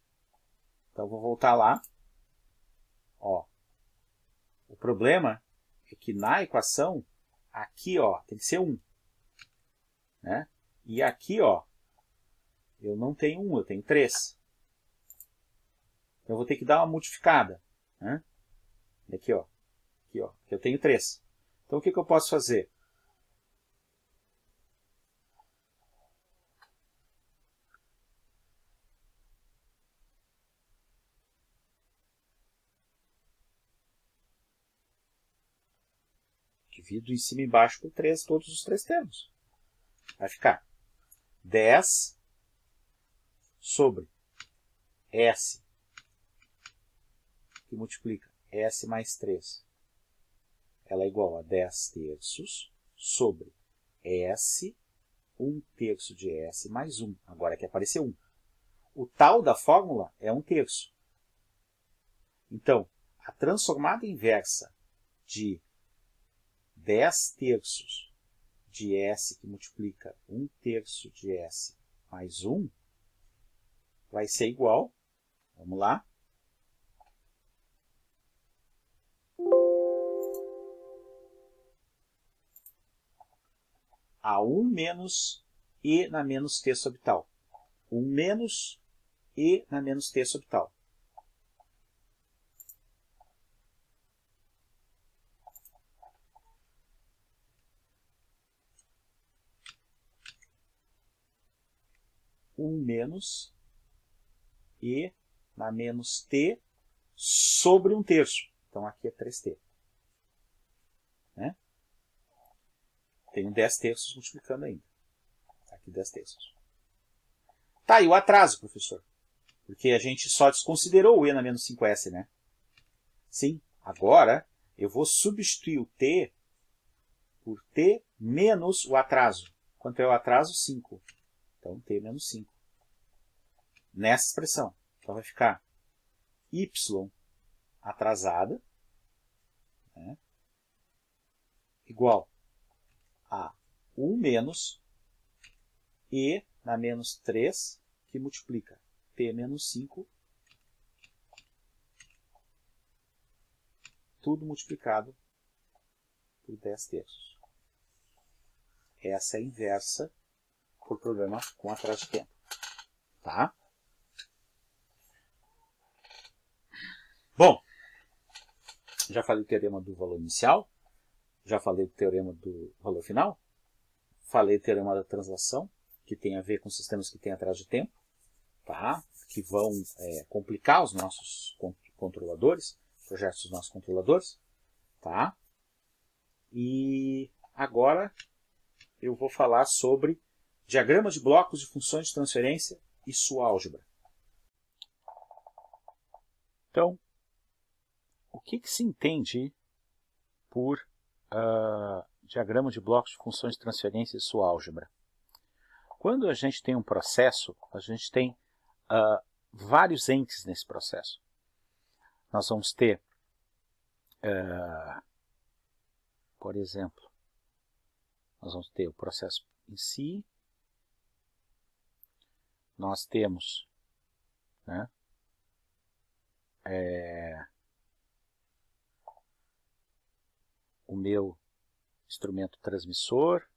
Então, vou voltar lá. Ó. O problema é que na equação, aqui, ó, tem que ser 1. Né? E aqui, ó, eu não tenho um, eu tenho três. Então eu vou ter que dar uma multiplicada. Né? Aqui, ó. Aqui, ó. eu tenho três. Então o que, que eu posso fazer? divido em cima e embaixo por 3 todos os três termos. Vai ficar 10 sobre S, que multiplica S mais 3. Ela é igual a 10 terços sobre S, 1 terço de S mais 1. Agora que apareceu 1. O tal da fórmula é 1 terço. Então, a transformada inversa de 10 terços de S que multiplica 1 terço de S mais 1 vai ser igual, vamos lá, a 1 menos e na menos t sobre tal. 1 menos e na menos t sobre tal. 1 menos e na menos t sobre 1 terço. Então aqui é 3t. Né? Tenho 10 terços multiplicando ainda. Aqui 10 terços. Tá, e o atraso, professor? Porque a gente só desconsiderou o e na menos 5s, né? Sim, agora eu vou substituir o t por t menos o atraso. Quanto é o atraso? 5. Então, T menos 5. Nessa expressão. Então, vai ficar Y atrasada né, igual a 1 menos E na menos 3, que multiplica T menos 5 tudo multiplicado por 10 terços. Essa é a inversa por problema com de tempo, é, Tá? Bom, já falei do teorema do valor inicial, já falei do teorema do valor final, falei o teorema da translação, que tem a ver com sistemas que têm atraso de tempo, tá? que vão é, complicar os nossos controladores, projetos dos nossos controladores. Tá? E agora eu vou falar sobre diagrama de blocos de funções de transferência e sua álgebra. Então, o que, que se entende por uh, ah, diagrama de blocos de funções de transferência e sua álgebra? Quando a gente tem um processo, a gente tem uh, vários entes nesse processo. Nós vamos ter, uh, por exemplo, nós vamos ter o processo em si, nós temos né, é, o meu instrumento transmissor,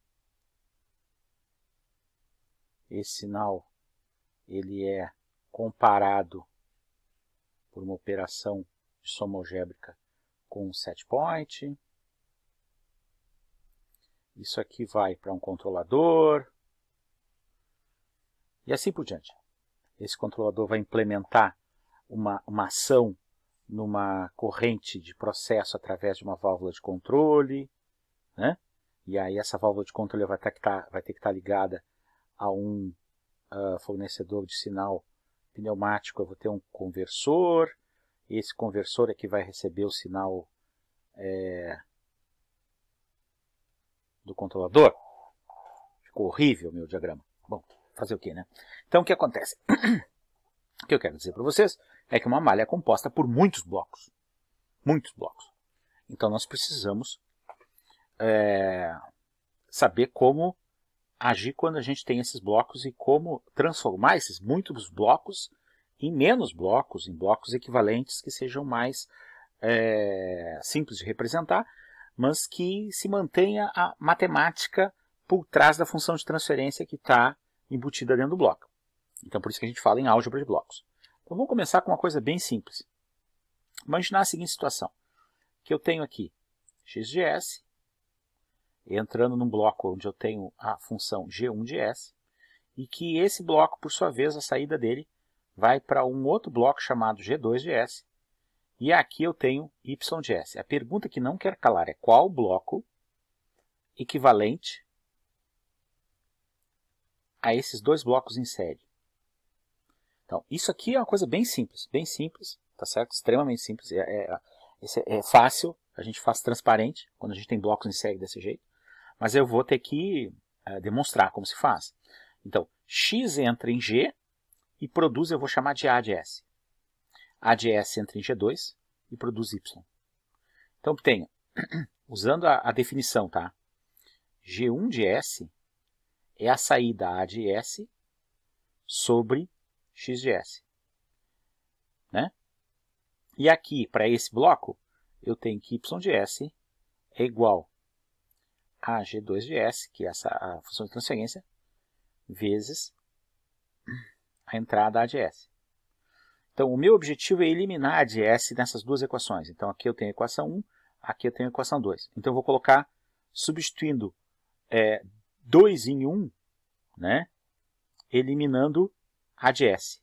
esse sinal ele é comparado por uma operação de soma algébrica com um set point. Isso aqui vai para um controlador, e assim por diante. Esse controlador vai implementar uma, uma ação numa corrente de processo através de uma válvula de controle, né? e aí essa válvula de controle vai ter que estar, tá, vai ter que estar tá ligada a um uh, fornecedor de sinal pneumático, eu vou ter um conversor, esse conversor aqui é vai receber o sinal é, do controlador. Ficou horrível meu diagrama. Bom, fazer o quê, né? Então, o que acontece? o que eu quero dizer para vocês é que uma malha é composta por muitos blocos. Muitos blocos. Então, nós precisamos é, saber como agir quando a gente tem esses blocos e como transformar esses muitos blocos em menos blocos, em blocos equivalentes que sejam mais é, simples de representar, mas que se mantenha a matemática por trás da função de transferência que está embutida dentro do bloco. Então, por isso que a gente fala em álgebra de blocos. Então, vamos começar com uma coisa bem simples. Imaginar a seguinte situação, que eu tenho aqui xgs, entrando num bloco onde eu tenho a função g1 de s, e que esse bloco, por sua vez, a saída dele vai para um outro bloco chamado g2 de s, e aqui eu tenho y de s. A pergunta que não quer calar é qual bloco equivalente a esses dois blocos em série. Então, isso aqui é uma coisa bem simples, bem simples, tá certo? Extremamente simples, é, é, é fácil, a gente faz transparente quando a gente tem blocos em série desse jeito, mas eu vou ter que é, demonstrar como se faz. Então, x entra em G e produz, eu vou chamar de A de S. A de S entra em G2 e produz Y. Então, tenho, usando a, a definição, tá? G1 de S é a saída A de S sobre x de S. Né? E aqui, para esse bloco, eu tenho que y de S é igual a g2 de S, que é essa, a função de transferência, vezes a entrada A de S. Então, o meu objetivo é eliminar a de S nessas duas equações. Então, aqui eu tenho a equação 1, aqui eu tenho a equação 2. Então, eu vou colocar, substituindo é, 2 em 1, um, né? eliminando a de S.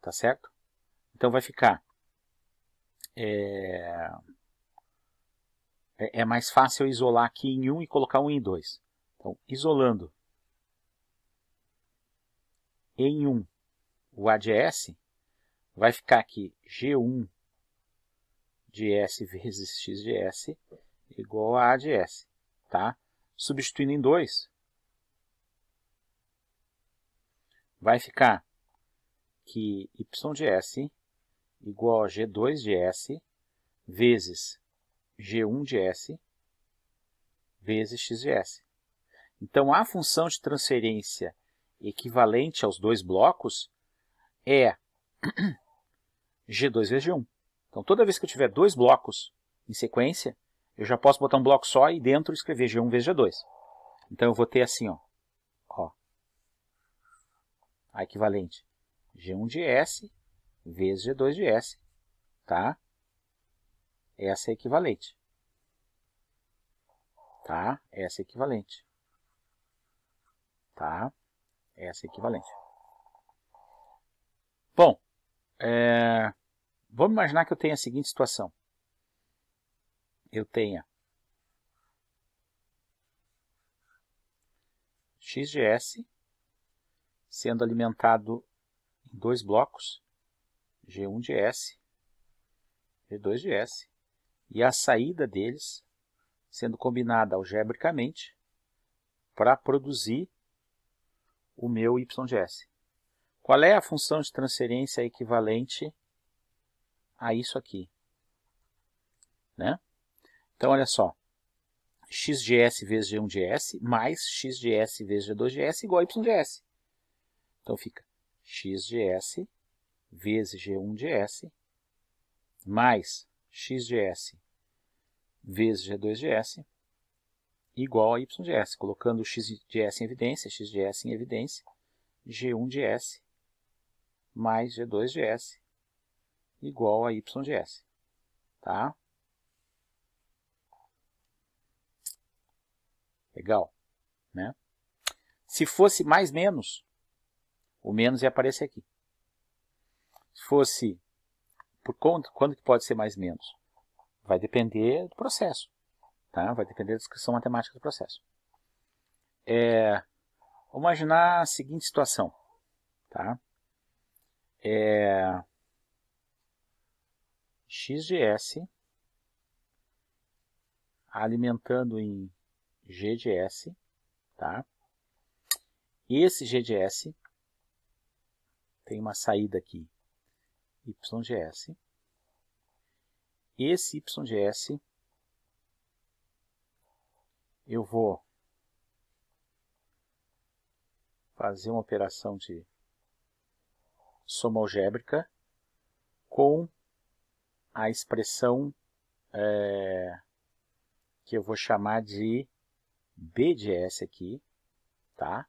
Tá certo? Então vai ficar. É, é, é mais fácil isolar aqui em 1 um e colocar 1 um em 2. Então, isolando em 1 um, o S, vai ficar aqui G1 de S vezes X de S igual a A de S. Tá? substituindo em 2, vai ficar que y de s igual a g2 de s vezes g1 de s vezes x de s. Então, a função de transferência equivalente aos dois blocos é g2 vezes g1. Então, toda vez que eu tiver dois blocos em sequência, eu já posso botar um bloco só e dentro escrever G1 vezes G2. Então eu vou ter assim, ó, ó a equivalente G1 de S vezes G2 de S, tá? Essa é equivalente, tá? Essa é equivalente, tá? Essa é equivalente. Bom, é... vamos imaginar que eu tenho a seguinte situação eu tenha x sendo alimentado em dois blocos, G1 de S, G2 de S, e a saída deles sendo combinada algebricamente para produzir o meu y de S. Qual é a função de transferência equivalente a isso aqui? Né? Então, olha só, x vezes g1 de mais x vezes g2 de igual a y Então, fica x vezes g1 de mais x vezes g2 de igual a y colocando x em evidência, x em evidência, g1 de mais g2 de igual a y Tá? Legal. Né? Se fosse mais menos, o menos ia aparecer aqui. Se fosse por conta, quando que pode ser mais menos? Vai depender do processo. Tá? Vai depender da descrição matemática do processo. É, imaginar a seguinte situação. Tá? É, x de S alimentando em GDS, tá? E esse GDS tem uma saída aqui, YGS. Esse YGS eu vou fazer uma operação de soma algébrica com a expressão é, que eu vou chamar de BDS aqui, tá?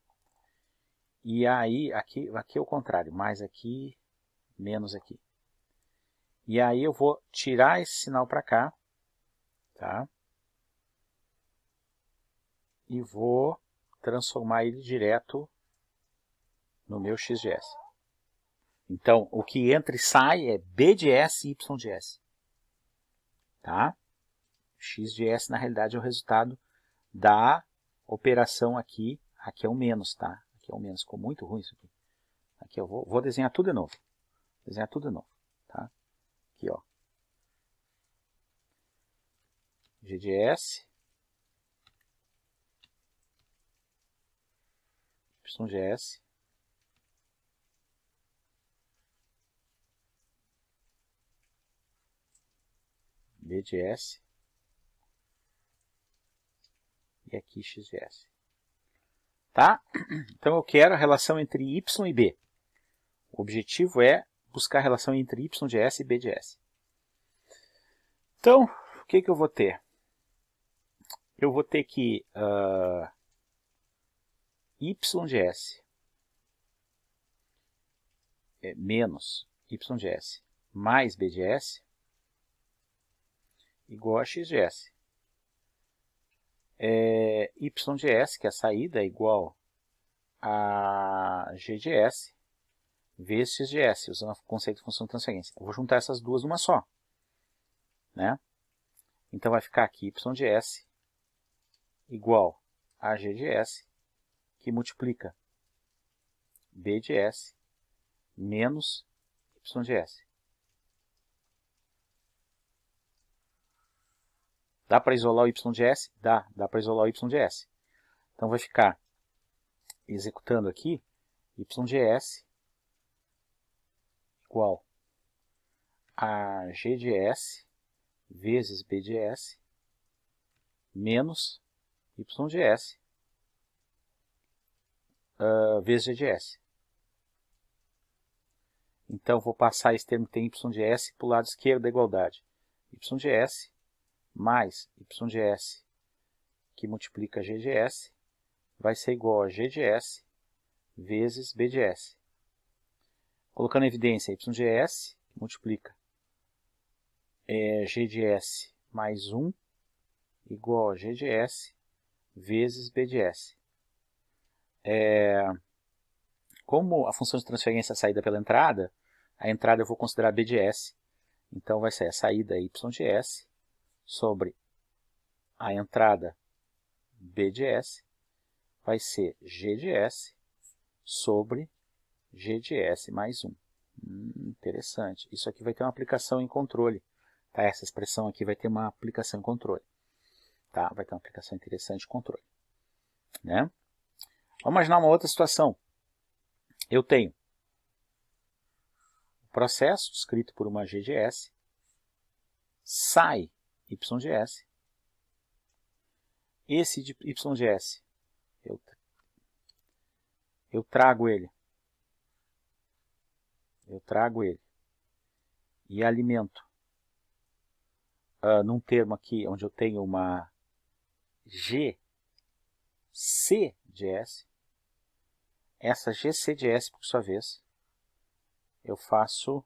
E aí, aqui, aqui é o contrário, mais aqui, menos aqui. E aí eu vou tirar esse sinal para cá, tá? E vou transformar ele direto no meu XGS. Então, o que entra e sai é B de S e Y de S. Tá? X de S, na realidade, é o resultado da operação aqui, aqui é o menos, tá? Aqui é o menos, ficou muito ruim isso aqui. Aqui eu vou, vou desenhar tudo de novo. Desenhar tudo de novo, tá? Aqui, ó. GDS. YGS. BGS e aqui x de s. Tá? Então eu quero a relação entre y e b. O objetivo é buscar a relação entre y de s e b de s. Então, o que, que eu vou ter? Eu vou ter que uh, y de s é, menos y de s mais b de s igual a x de s é, YGS, que é a saída, é igual a GGS vezes XGS, usando o conceito de função de transferência. Eu vou juntar essas duas numa só. Né? Então, vai ficar aqui YGS igual a GGS, que multiplica BGS menos YGS. Dá para isolar o Y de S? Dá, dá para isolar o Y de S. Então vai ficar executando aqui Y de S igual a G de S vezes B de S menos Y de S uh, vezes G de S. Então, vou passar esse termo que tem y de s para o lado esquerdo da igualdade. y de s mais YGS, que multiplica GGS, vai ser igual a GGS vezes BGS. Colocando em evidência YGS, que multiplica é, GGS mais 1, igual a GGS vezes BGS. É, como a função de transferência é saída pela entrada, a entrada eu vou considerar BGS, então vai ser a saída YGS sobre a entrada BDS vai ser GDS sobre GDS mais 1. Hum, interessante. Isso aqui vai ter uma aplicação em controle. Tá? Essa expressão aqui vai ter uma aplicação em controle. Tá? Vai ter uma aplicação interessante de controle. Né? Vamos imaginar uma outra situação. Eu tenho o processo escrito por uma GDS, sai YGS. Esse de YGS, eu, eu trago ele. Eu trago ele e alimento uh, num termo aqui onde eu tenho uma GCGS. Essa GCGS, por sua vez, eu faço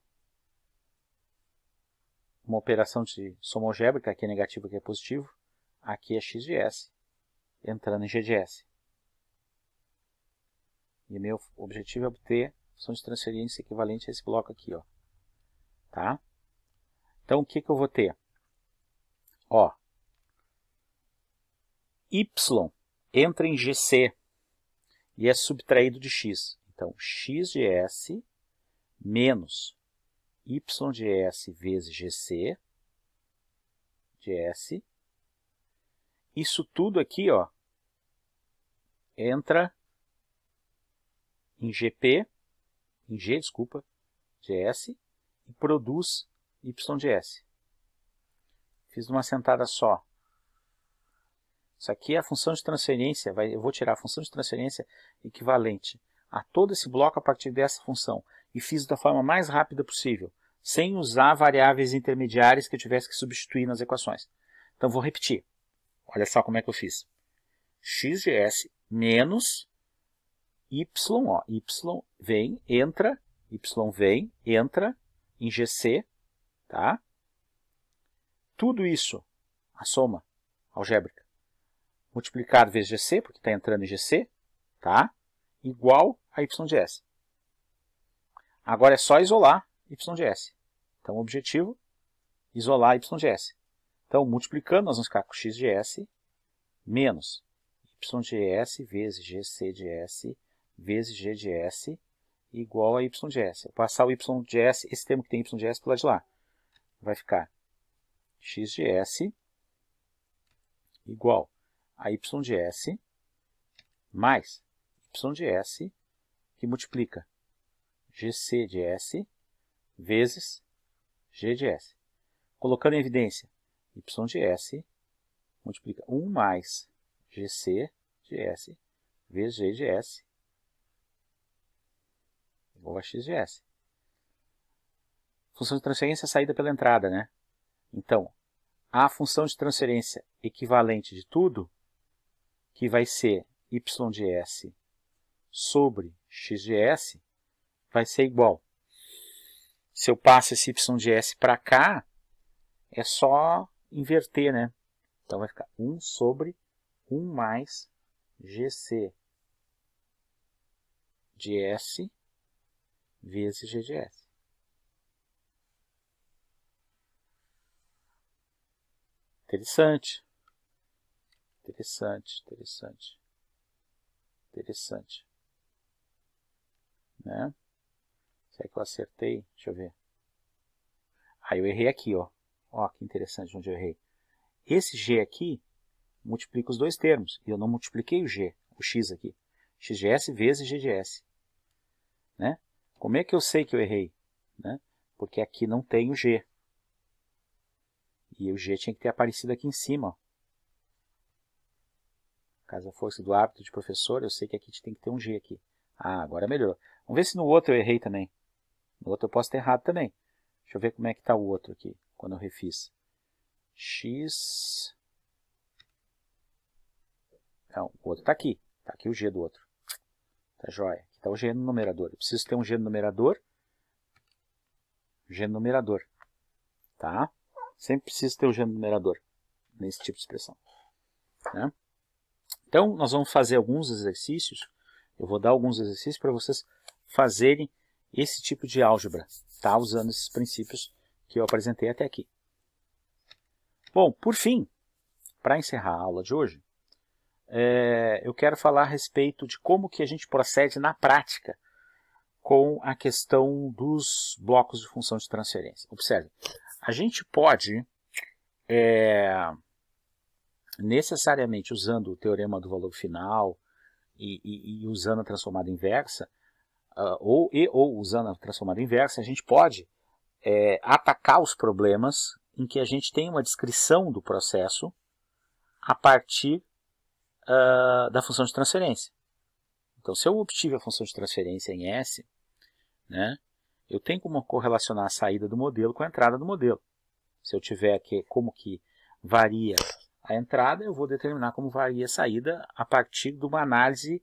uma operação de soma algébrica, aqui é negativo, aqui é positivo, aqui é x de s, entrando em g de s. E meu objetivo é obter a função de transferência equivalente a esse bloco aqui. Ó. Tá? Então, o que, que eu vou ter? Ó, y entra em GC e é subtraído de x. Então, x de s menos y de S vezes GC de S. Isso tudo aqui ó, entra em GP, em G, desculpa, de S, e produz y de S. Fiz uma sentada só. Isso aqui é a função de transferência, vai, eu vou tirar a função de transferência equivalente a todo esse bloco a partir dessa função e fiz da forma mais rápida possível, sem usar variáveis intermediárias que eu tivesse que substituir nas equações. Então, vou repetir. Olha só como é que eu fiz. x de s menos y, ó, y vem, entra, y vem, entra em GC, tá? Tudo isso, a soma algébrica, multiplicado vezes GC, porque está entrando em GC, tá? Igual a y de S. Agora é só isolar YS. Então, o Então, objetivo, isolar YS. Então, multiplicando, nós vamos ficar com x menos ygs vezes gc vezes ggs igual a ygs. Vou passar o ygs, esse termo que tem ygs para lá de lá. Vai ficar xgs igual a ygs mais ygs que multiplica GC de S vezes G de S. Colocando em evidência, Y de S multiplica 1 mais GC de S vezes G de S igual a X de S. Função de transferência é saída pela entrada, né? Então, a função de transferência equivalente de tudo, que vai ser y de S sobre x de S, vai ser igual. Se eu passo esse y de s para cá, é só inverter, né? Então vai ficar 1 sobre 1 mais gc de s vezes g de s. Interessante. Interessante, interessante. Interessante. Né? Será que eu acertei? Deixa eu ver. Aí ah, eu errei aqui, ó. Ó, que interessante onde eu errei. Esse g aqui multiplica os dois termos. E eu não multipliquei o g, o x aqui. xgs vezes ggs. Né? Como é que eu sei que eu errei? Né? Porque aqui não tem o g. E o g tinha que ter aparecido aqui em cima. Ó. Caso a força do hábito de professor, eu sei que aqui tem que ter um g aqui. Ah, agora melhorou. Vamos ver se no outro eu errei também outro eu posso ter errado também. Deixa eu ver como é que está o outro aqui, quando eu refiz. X... Não, o outro está aqui. Está aqui o G do outro. Tá joia. Aqui está o G no numerador. Eu preciso ter um G no numerador. G no numerador. Tá? Sempre preciso ter o um G no numerador nesse tipo de expressão. Né? Então, nós vamos fazer alguns exercícios. Eu vou dar alguns exercícios para vocês fazerem esse tipo de álgebra, tá? usando esses princípios que eu apresentei até aqui. Bom, por fim, para encerrar a aula de hoje, é, eu quero falar a respeito de como que a gente procede na prática com a questão dos blocos de função de transferência. Observe, a gente pode, é, necessariamente usando o teorema do valor final e, e, e usando a transformada inversa, uh, ou, e, ou usando a transformada inversa, a gente pode é, atacar os problemas em que a gente tem uma descrição do processo a partir uh, da função de transferência. Então, se eu obtive a função de transferência em S, né, eu tenho como correlacionar a saída do modelo com a entrada do modelo. Se eu tiver aqui como que varia a entrada, eu vou determinar como varia a saída a partir de uma análise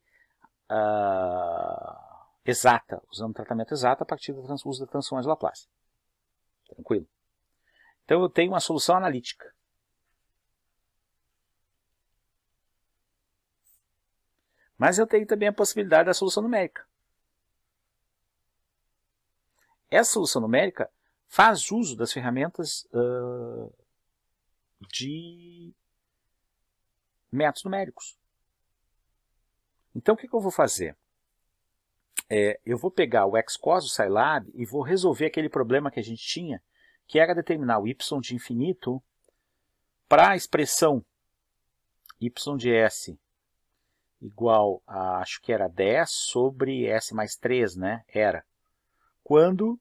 uh, exata, usando tratamento exato a partir do uso das transformações de Laplace. Tranquilo? Então eu tenho uma solução analítica. Mas eu tenho também a possibilidade da solução numérica. Essa solução numérica faz uso das ferramentas uh, de métodos numéricos. Então, o que, que eu vou fazer? é, eu vou pegar o xcos do Scilab e vou resolver aquele problema que a gente tinha, que era determinar o y de infinito para a expressão y de s igual a, acho que era 10 sobre s mais 3, né? Era. Quando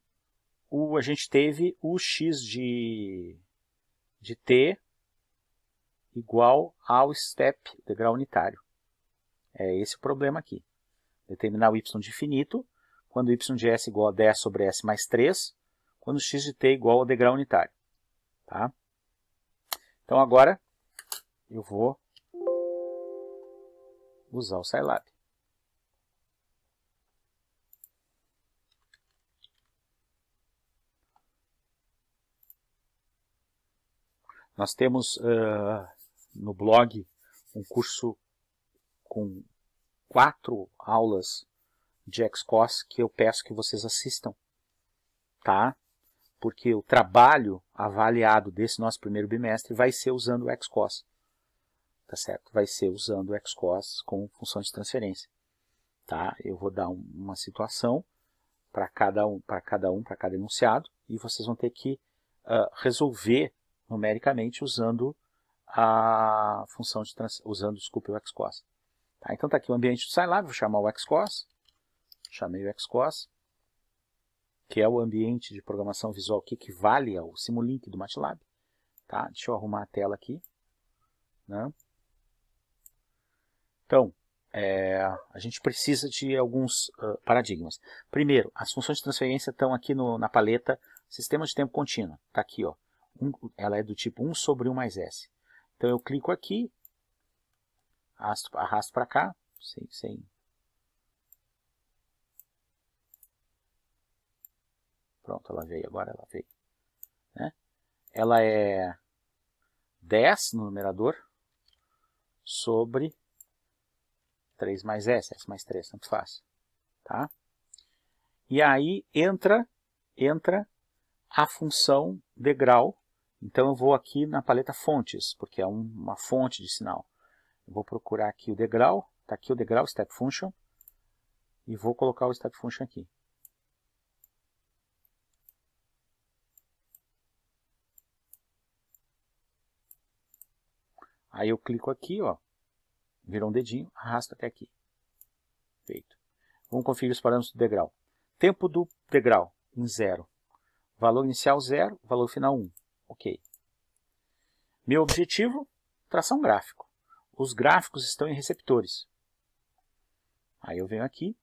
o, a gente teve o x de, de t igual ao step, degrau unitário. É esse o problema aqui determinar o y de infinito, quando y de s igual a 10 sobre s mais 3, quando x de t é igual ao degrau unitário. Tá? Então agora eu vou usar o Scilab. Nós temos uh, no blog um curso com quatro aulas de XCOS que eu peço que vocês assistam, tá? Porque o trabalho avaliado desse nosso primeiro bimestre vai ser usando o XCOS, tá certo? Vai ser usando o XCOS como função de transferência, tá? Eu vou dar um, uma situação para cada um, para cada um, para cada enunciado, e vocês vão ter que uh, resolver numericamente usando a função de trans... usando, desculpe, o XCOS. Tá, então está aqui o ambiente do Scilab, vou chamar o Xcos. Chamei o Xcos, que é o ambiente de programação visual que equivale ao é Simulink do MATLAB. Tá? Deixa eu arrumar a tela aqui. Né? Então, é, a gente precisa de alguns uh, paradigmas. Primeiro, as funções de transferência estão aqui no, na paleta Sistema de Tempo Contínuo. Está aqui, ó. Um, ela é do tipo 1 sobre 1 mais S. Então, eu clico aqui, arrasto, arrasto para cá, sem, sem. Pronto, ela veio, agora ela veio. Né? Ela é 10 no numerador sobre 3 mais S, S mais 3, tanto faz. Tá? E aí entra, entra a função degrau. Então eu vou aqui na paleta fontes, porque é uma fonte de sinal. Vou procurar aqui o degrau, está aqui o degrau, step function, e vou colocar o step function aqui. Aí eu clico aqui, ó, virou um dedinho, arrasto até aqui. Feito. Vamos conferir os parâmetros do degrau. Tempo do degrau em zero, Valor inicial zero, valor final 1. Um. Ok. Meu objetivo, tração gráfico os gráficos estão em receptores. Aí eu venho aqui,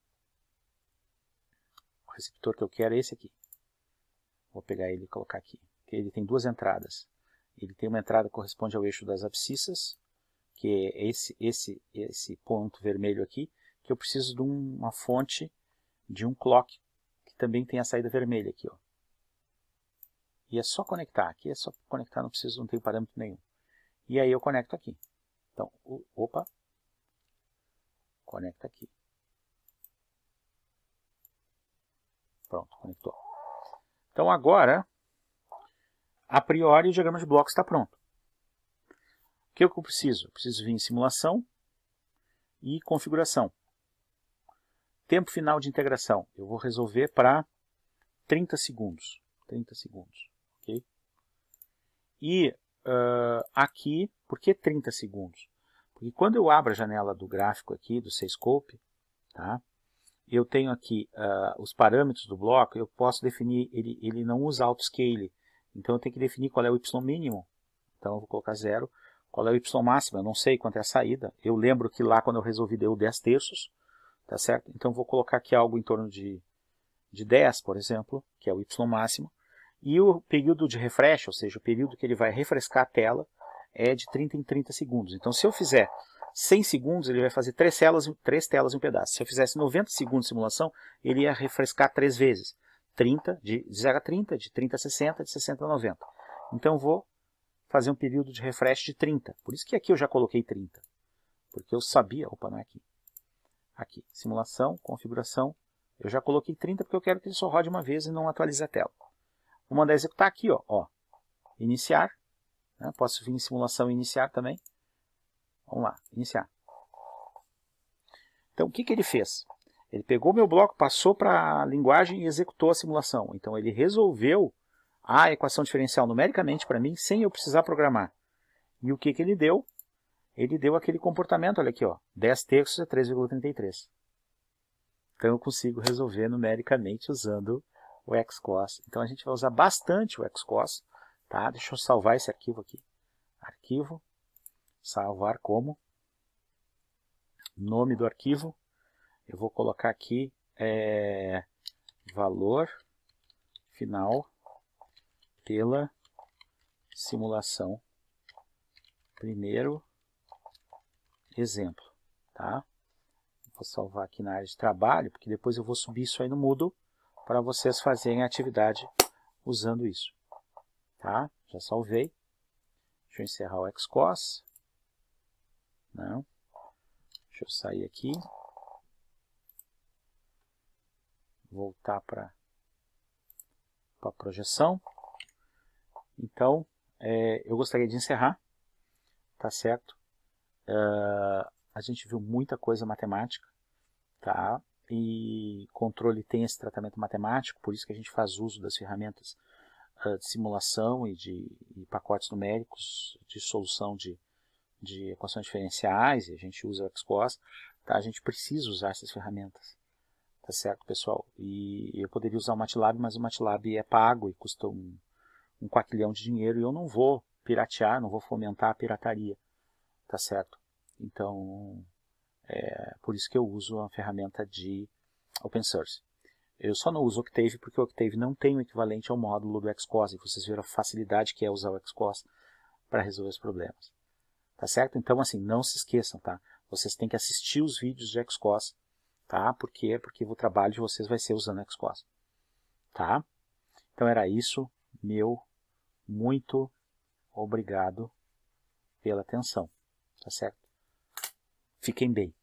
o receptor que eu quero é esse aqui. Vou pegar ele e colocar aqui. Ele tem duas entradas. Ele tem uma entrada que corresponde ao eixo das abscissas, que é esse, esse, esse ponto vermelho aqui, que eu preciso de uma fonte de um clock, que também tem a saída vermelha aqui. Ó. E é só conectar. Aqui é só conectar, não preciso, não tem parâmetro nenhum. E aí eu conecto aqui. Então, opa, conecta aqui. Pronto, conectou. Então agora, a priori, o diagrama de blocos está pronto. O é que eu preciso? Eu preciso vir em simulação e configuração. Tempo final de integração. Eu vou resolver para 30 segundos. 30 segundos, ok? E uh, aqui, por que 30 segundos? Porque quando eu abro a janela do gráfico aqui, do C-Scope, tá? eu tenho aqui uh, os parâmetros do bloco, eu posso definir, ele, ele não usa scale então eu tenho que definir qual é o Y mínimo, então eu vou colocar zero, qual é o Y máximo, eu não sei quanto é a saída, eu lembro que lá quando eu resolvi deu 10 terços, tá certo? Então eu vou colocar aqui algo em torno de, de 10, por exemplo, que é o Y máximo, e o período de refresh, ou seja, o período que ele vai refrescar a tela, é de 30 em 30 segundos. Então, se eu fizer 100 segundos, ele vai fazer três telas, três telas em um pedaço. Se eu fizesse 90 segundos de simulação, ele ia refrescar três vezes. 30, de 0 a 30, de 30 a 60, de 60 a 90. Então, eu vou fazer um período de refresh de 30. Por isso que aqui eu já coloquei 30. Porque eu sabia... Opa, não é aqui. Aqui, simulação, configuração. Eu já coloquei 30 porque eu quero que ele só rode uma vez e não atualize a tela. Vou mandar executar aqui, ó, ó iniciar. Né? Posso vir em simulação e iniciar também. Vamos lá, iniciar. Então, o que, que ele fez? Ele pegou meu bloco, passou para a linguagem e executou a simulação. Então, ele resolveu a equação diferencial numericamente para mim, sem eu precisar programar. E o que, que ele deu? Ele deu aquele comportamento, olha aqui, ó, 10 terços é 3,33. Então, eu consigo resolver numericamente usando o Xcos. Então a gente vai usar bastante o Xcos, tá? Deixa eu salvar esse arquivo aqui. Arquivo, salvar como, nome do arquivo, eu vou colocar aqui é, valor final pela simulação primeiro exemplo, tá? Vou salvar aqui na área de trabalho, porque depois eu vou subir isso aí no Moodle para vocês fazerem a atividade usando isso. Tá? Já salvei. Deixa eu encerrar o Xcos. Não. Deixa eu sair aqui. Voltar para a projeção. Então, é, eu gostaria de encerrar, tá certo? Uh, a gente viu muita coisa matemática, tá? e controle tem esse tratamento matemático, por isso que a gente faz uso das ferramentas uh, de simulação e de e pacotes numéricos de solução de, de equações diferenciais, e a gente usa o XCOS, tá? a gente precisa usar essas ferramentas. Tá certo, pessoal? E eu poderia usar o MATLAB, mas o MATLAB é pago e custa um, um quaquilhão de dinheiro e eu não vou piratear, não vou fomentar a pirataria. Tá certo? Então, é, por isso que eu uso a ferramenta de open source. Eu só não uso Octave porque o Octave não tem o equivalente ao módulo do Xcos, e vocês viram a facilidade que é usar o Xcos para resolver os problemas. Tá certo? Então, assim, não se esqueçam, tá? Vocês têm que assistir os vídeos de Xcos, tá? Por quê? Porque o trabalho de vocês vai ser usando Xcos. Tá? Então era isso, meu muito obrigado pela atenção, tá certo? Fiquem bem.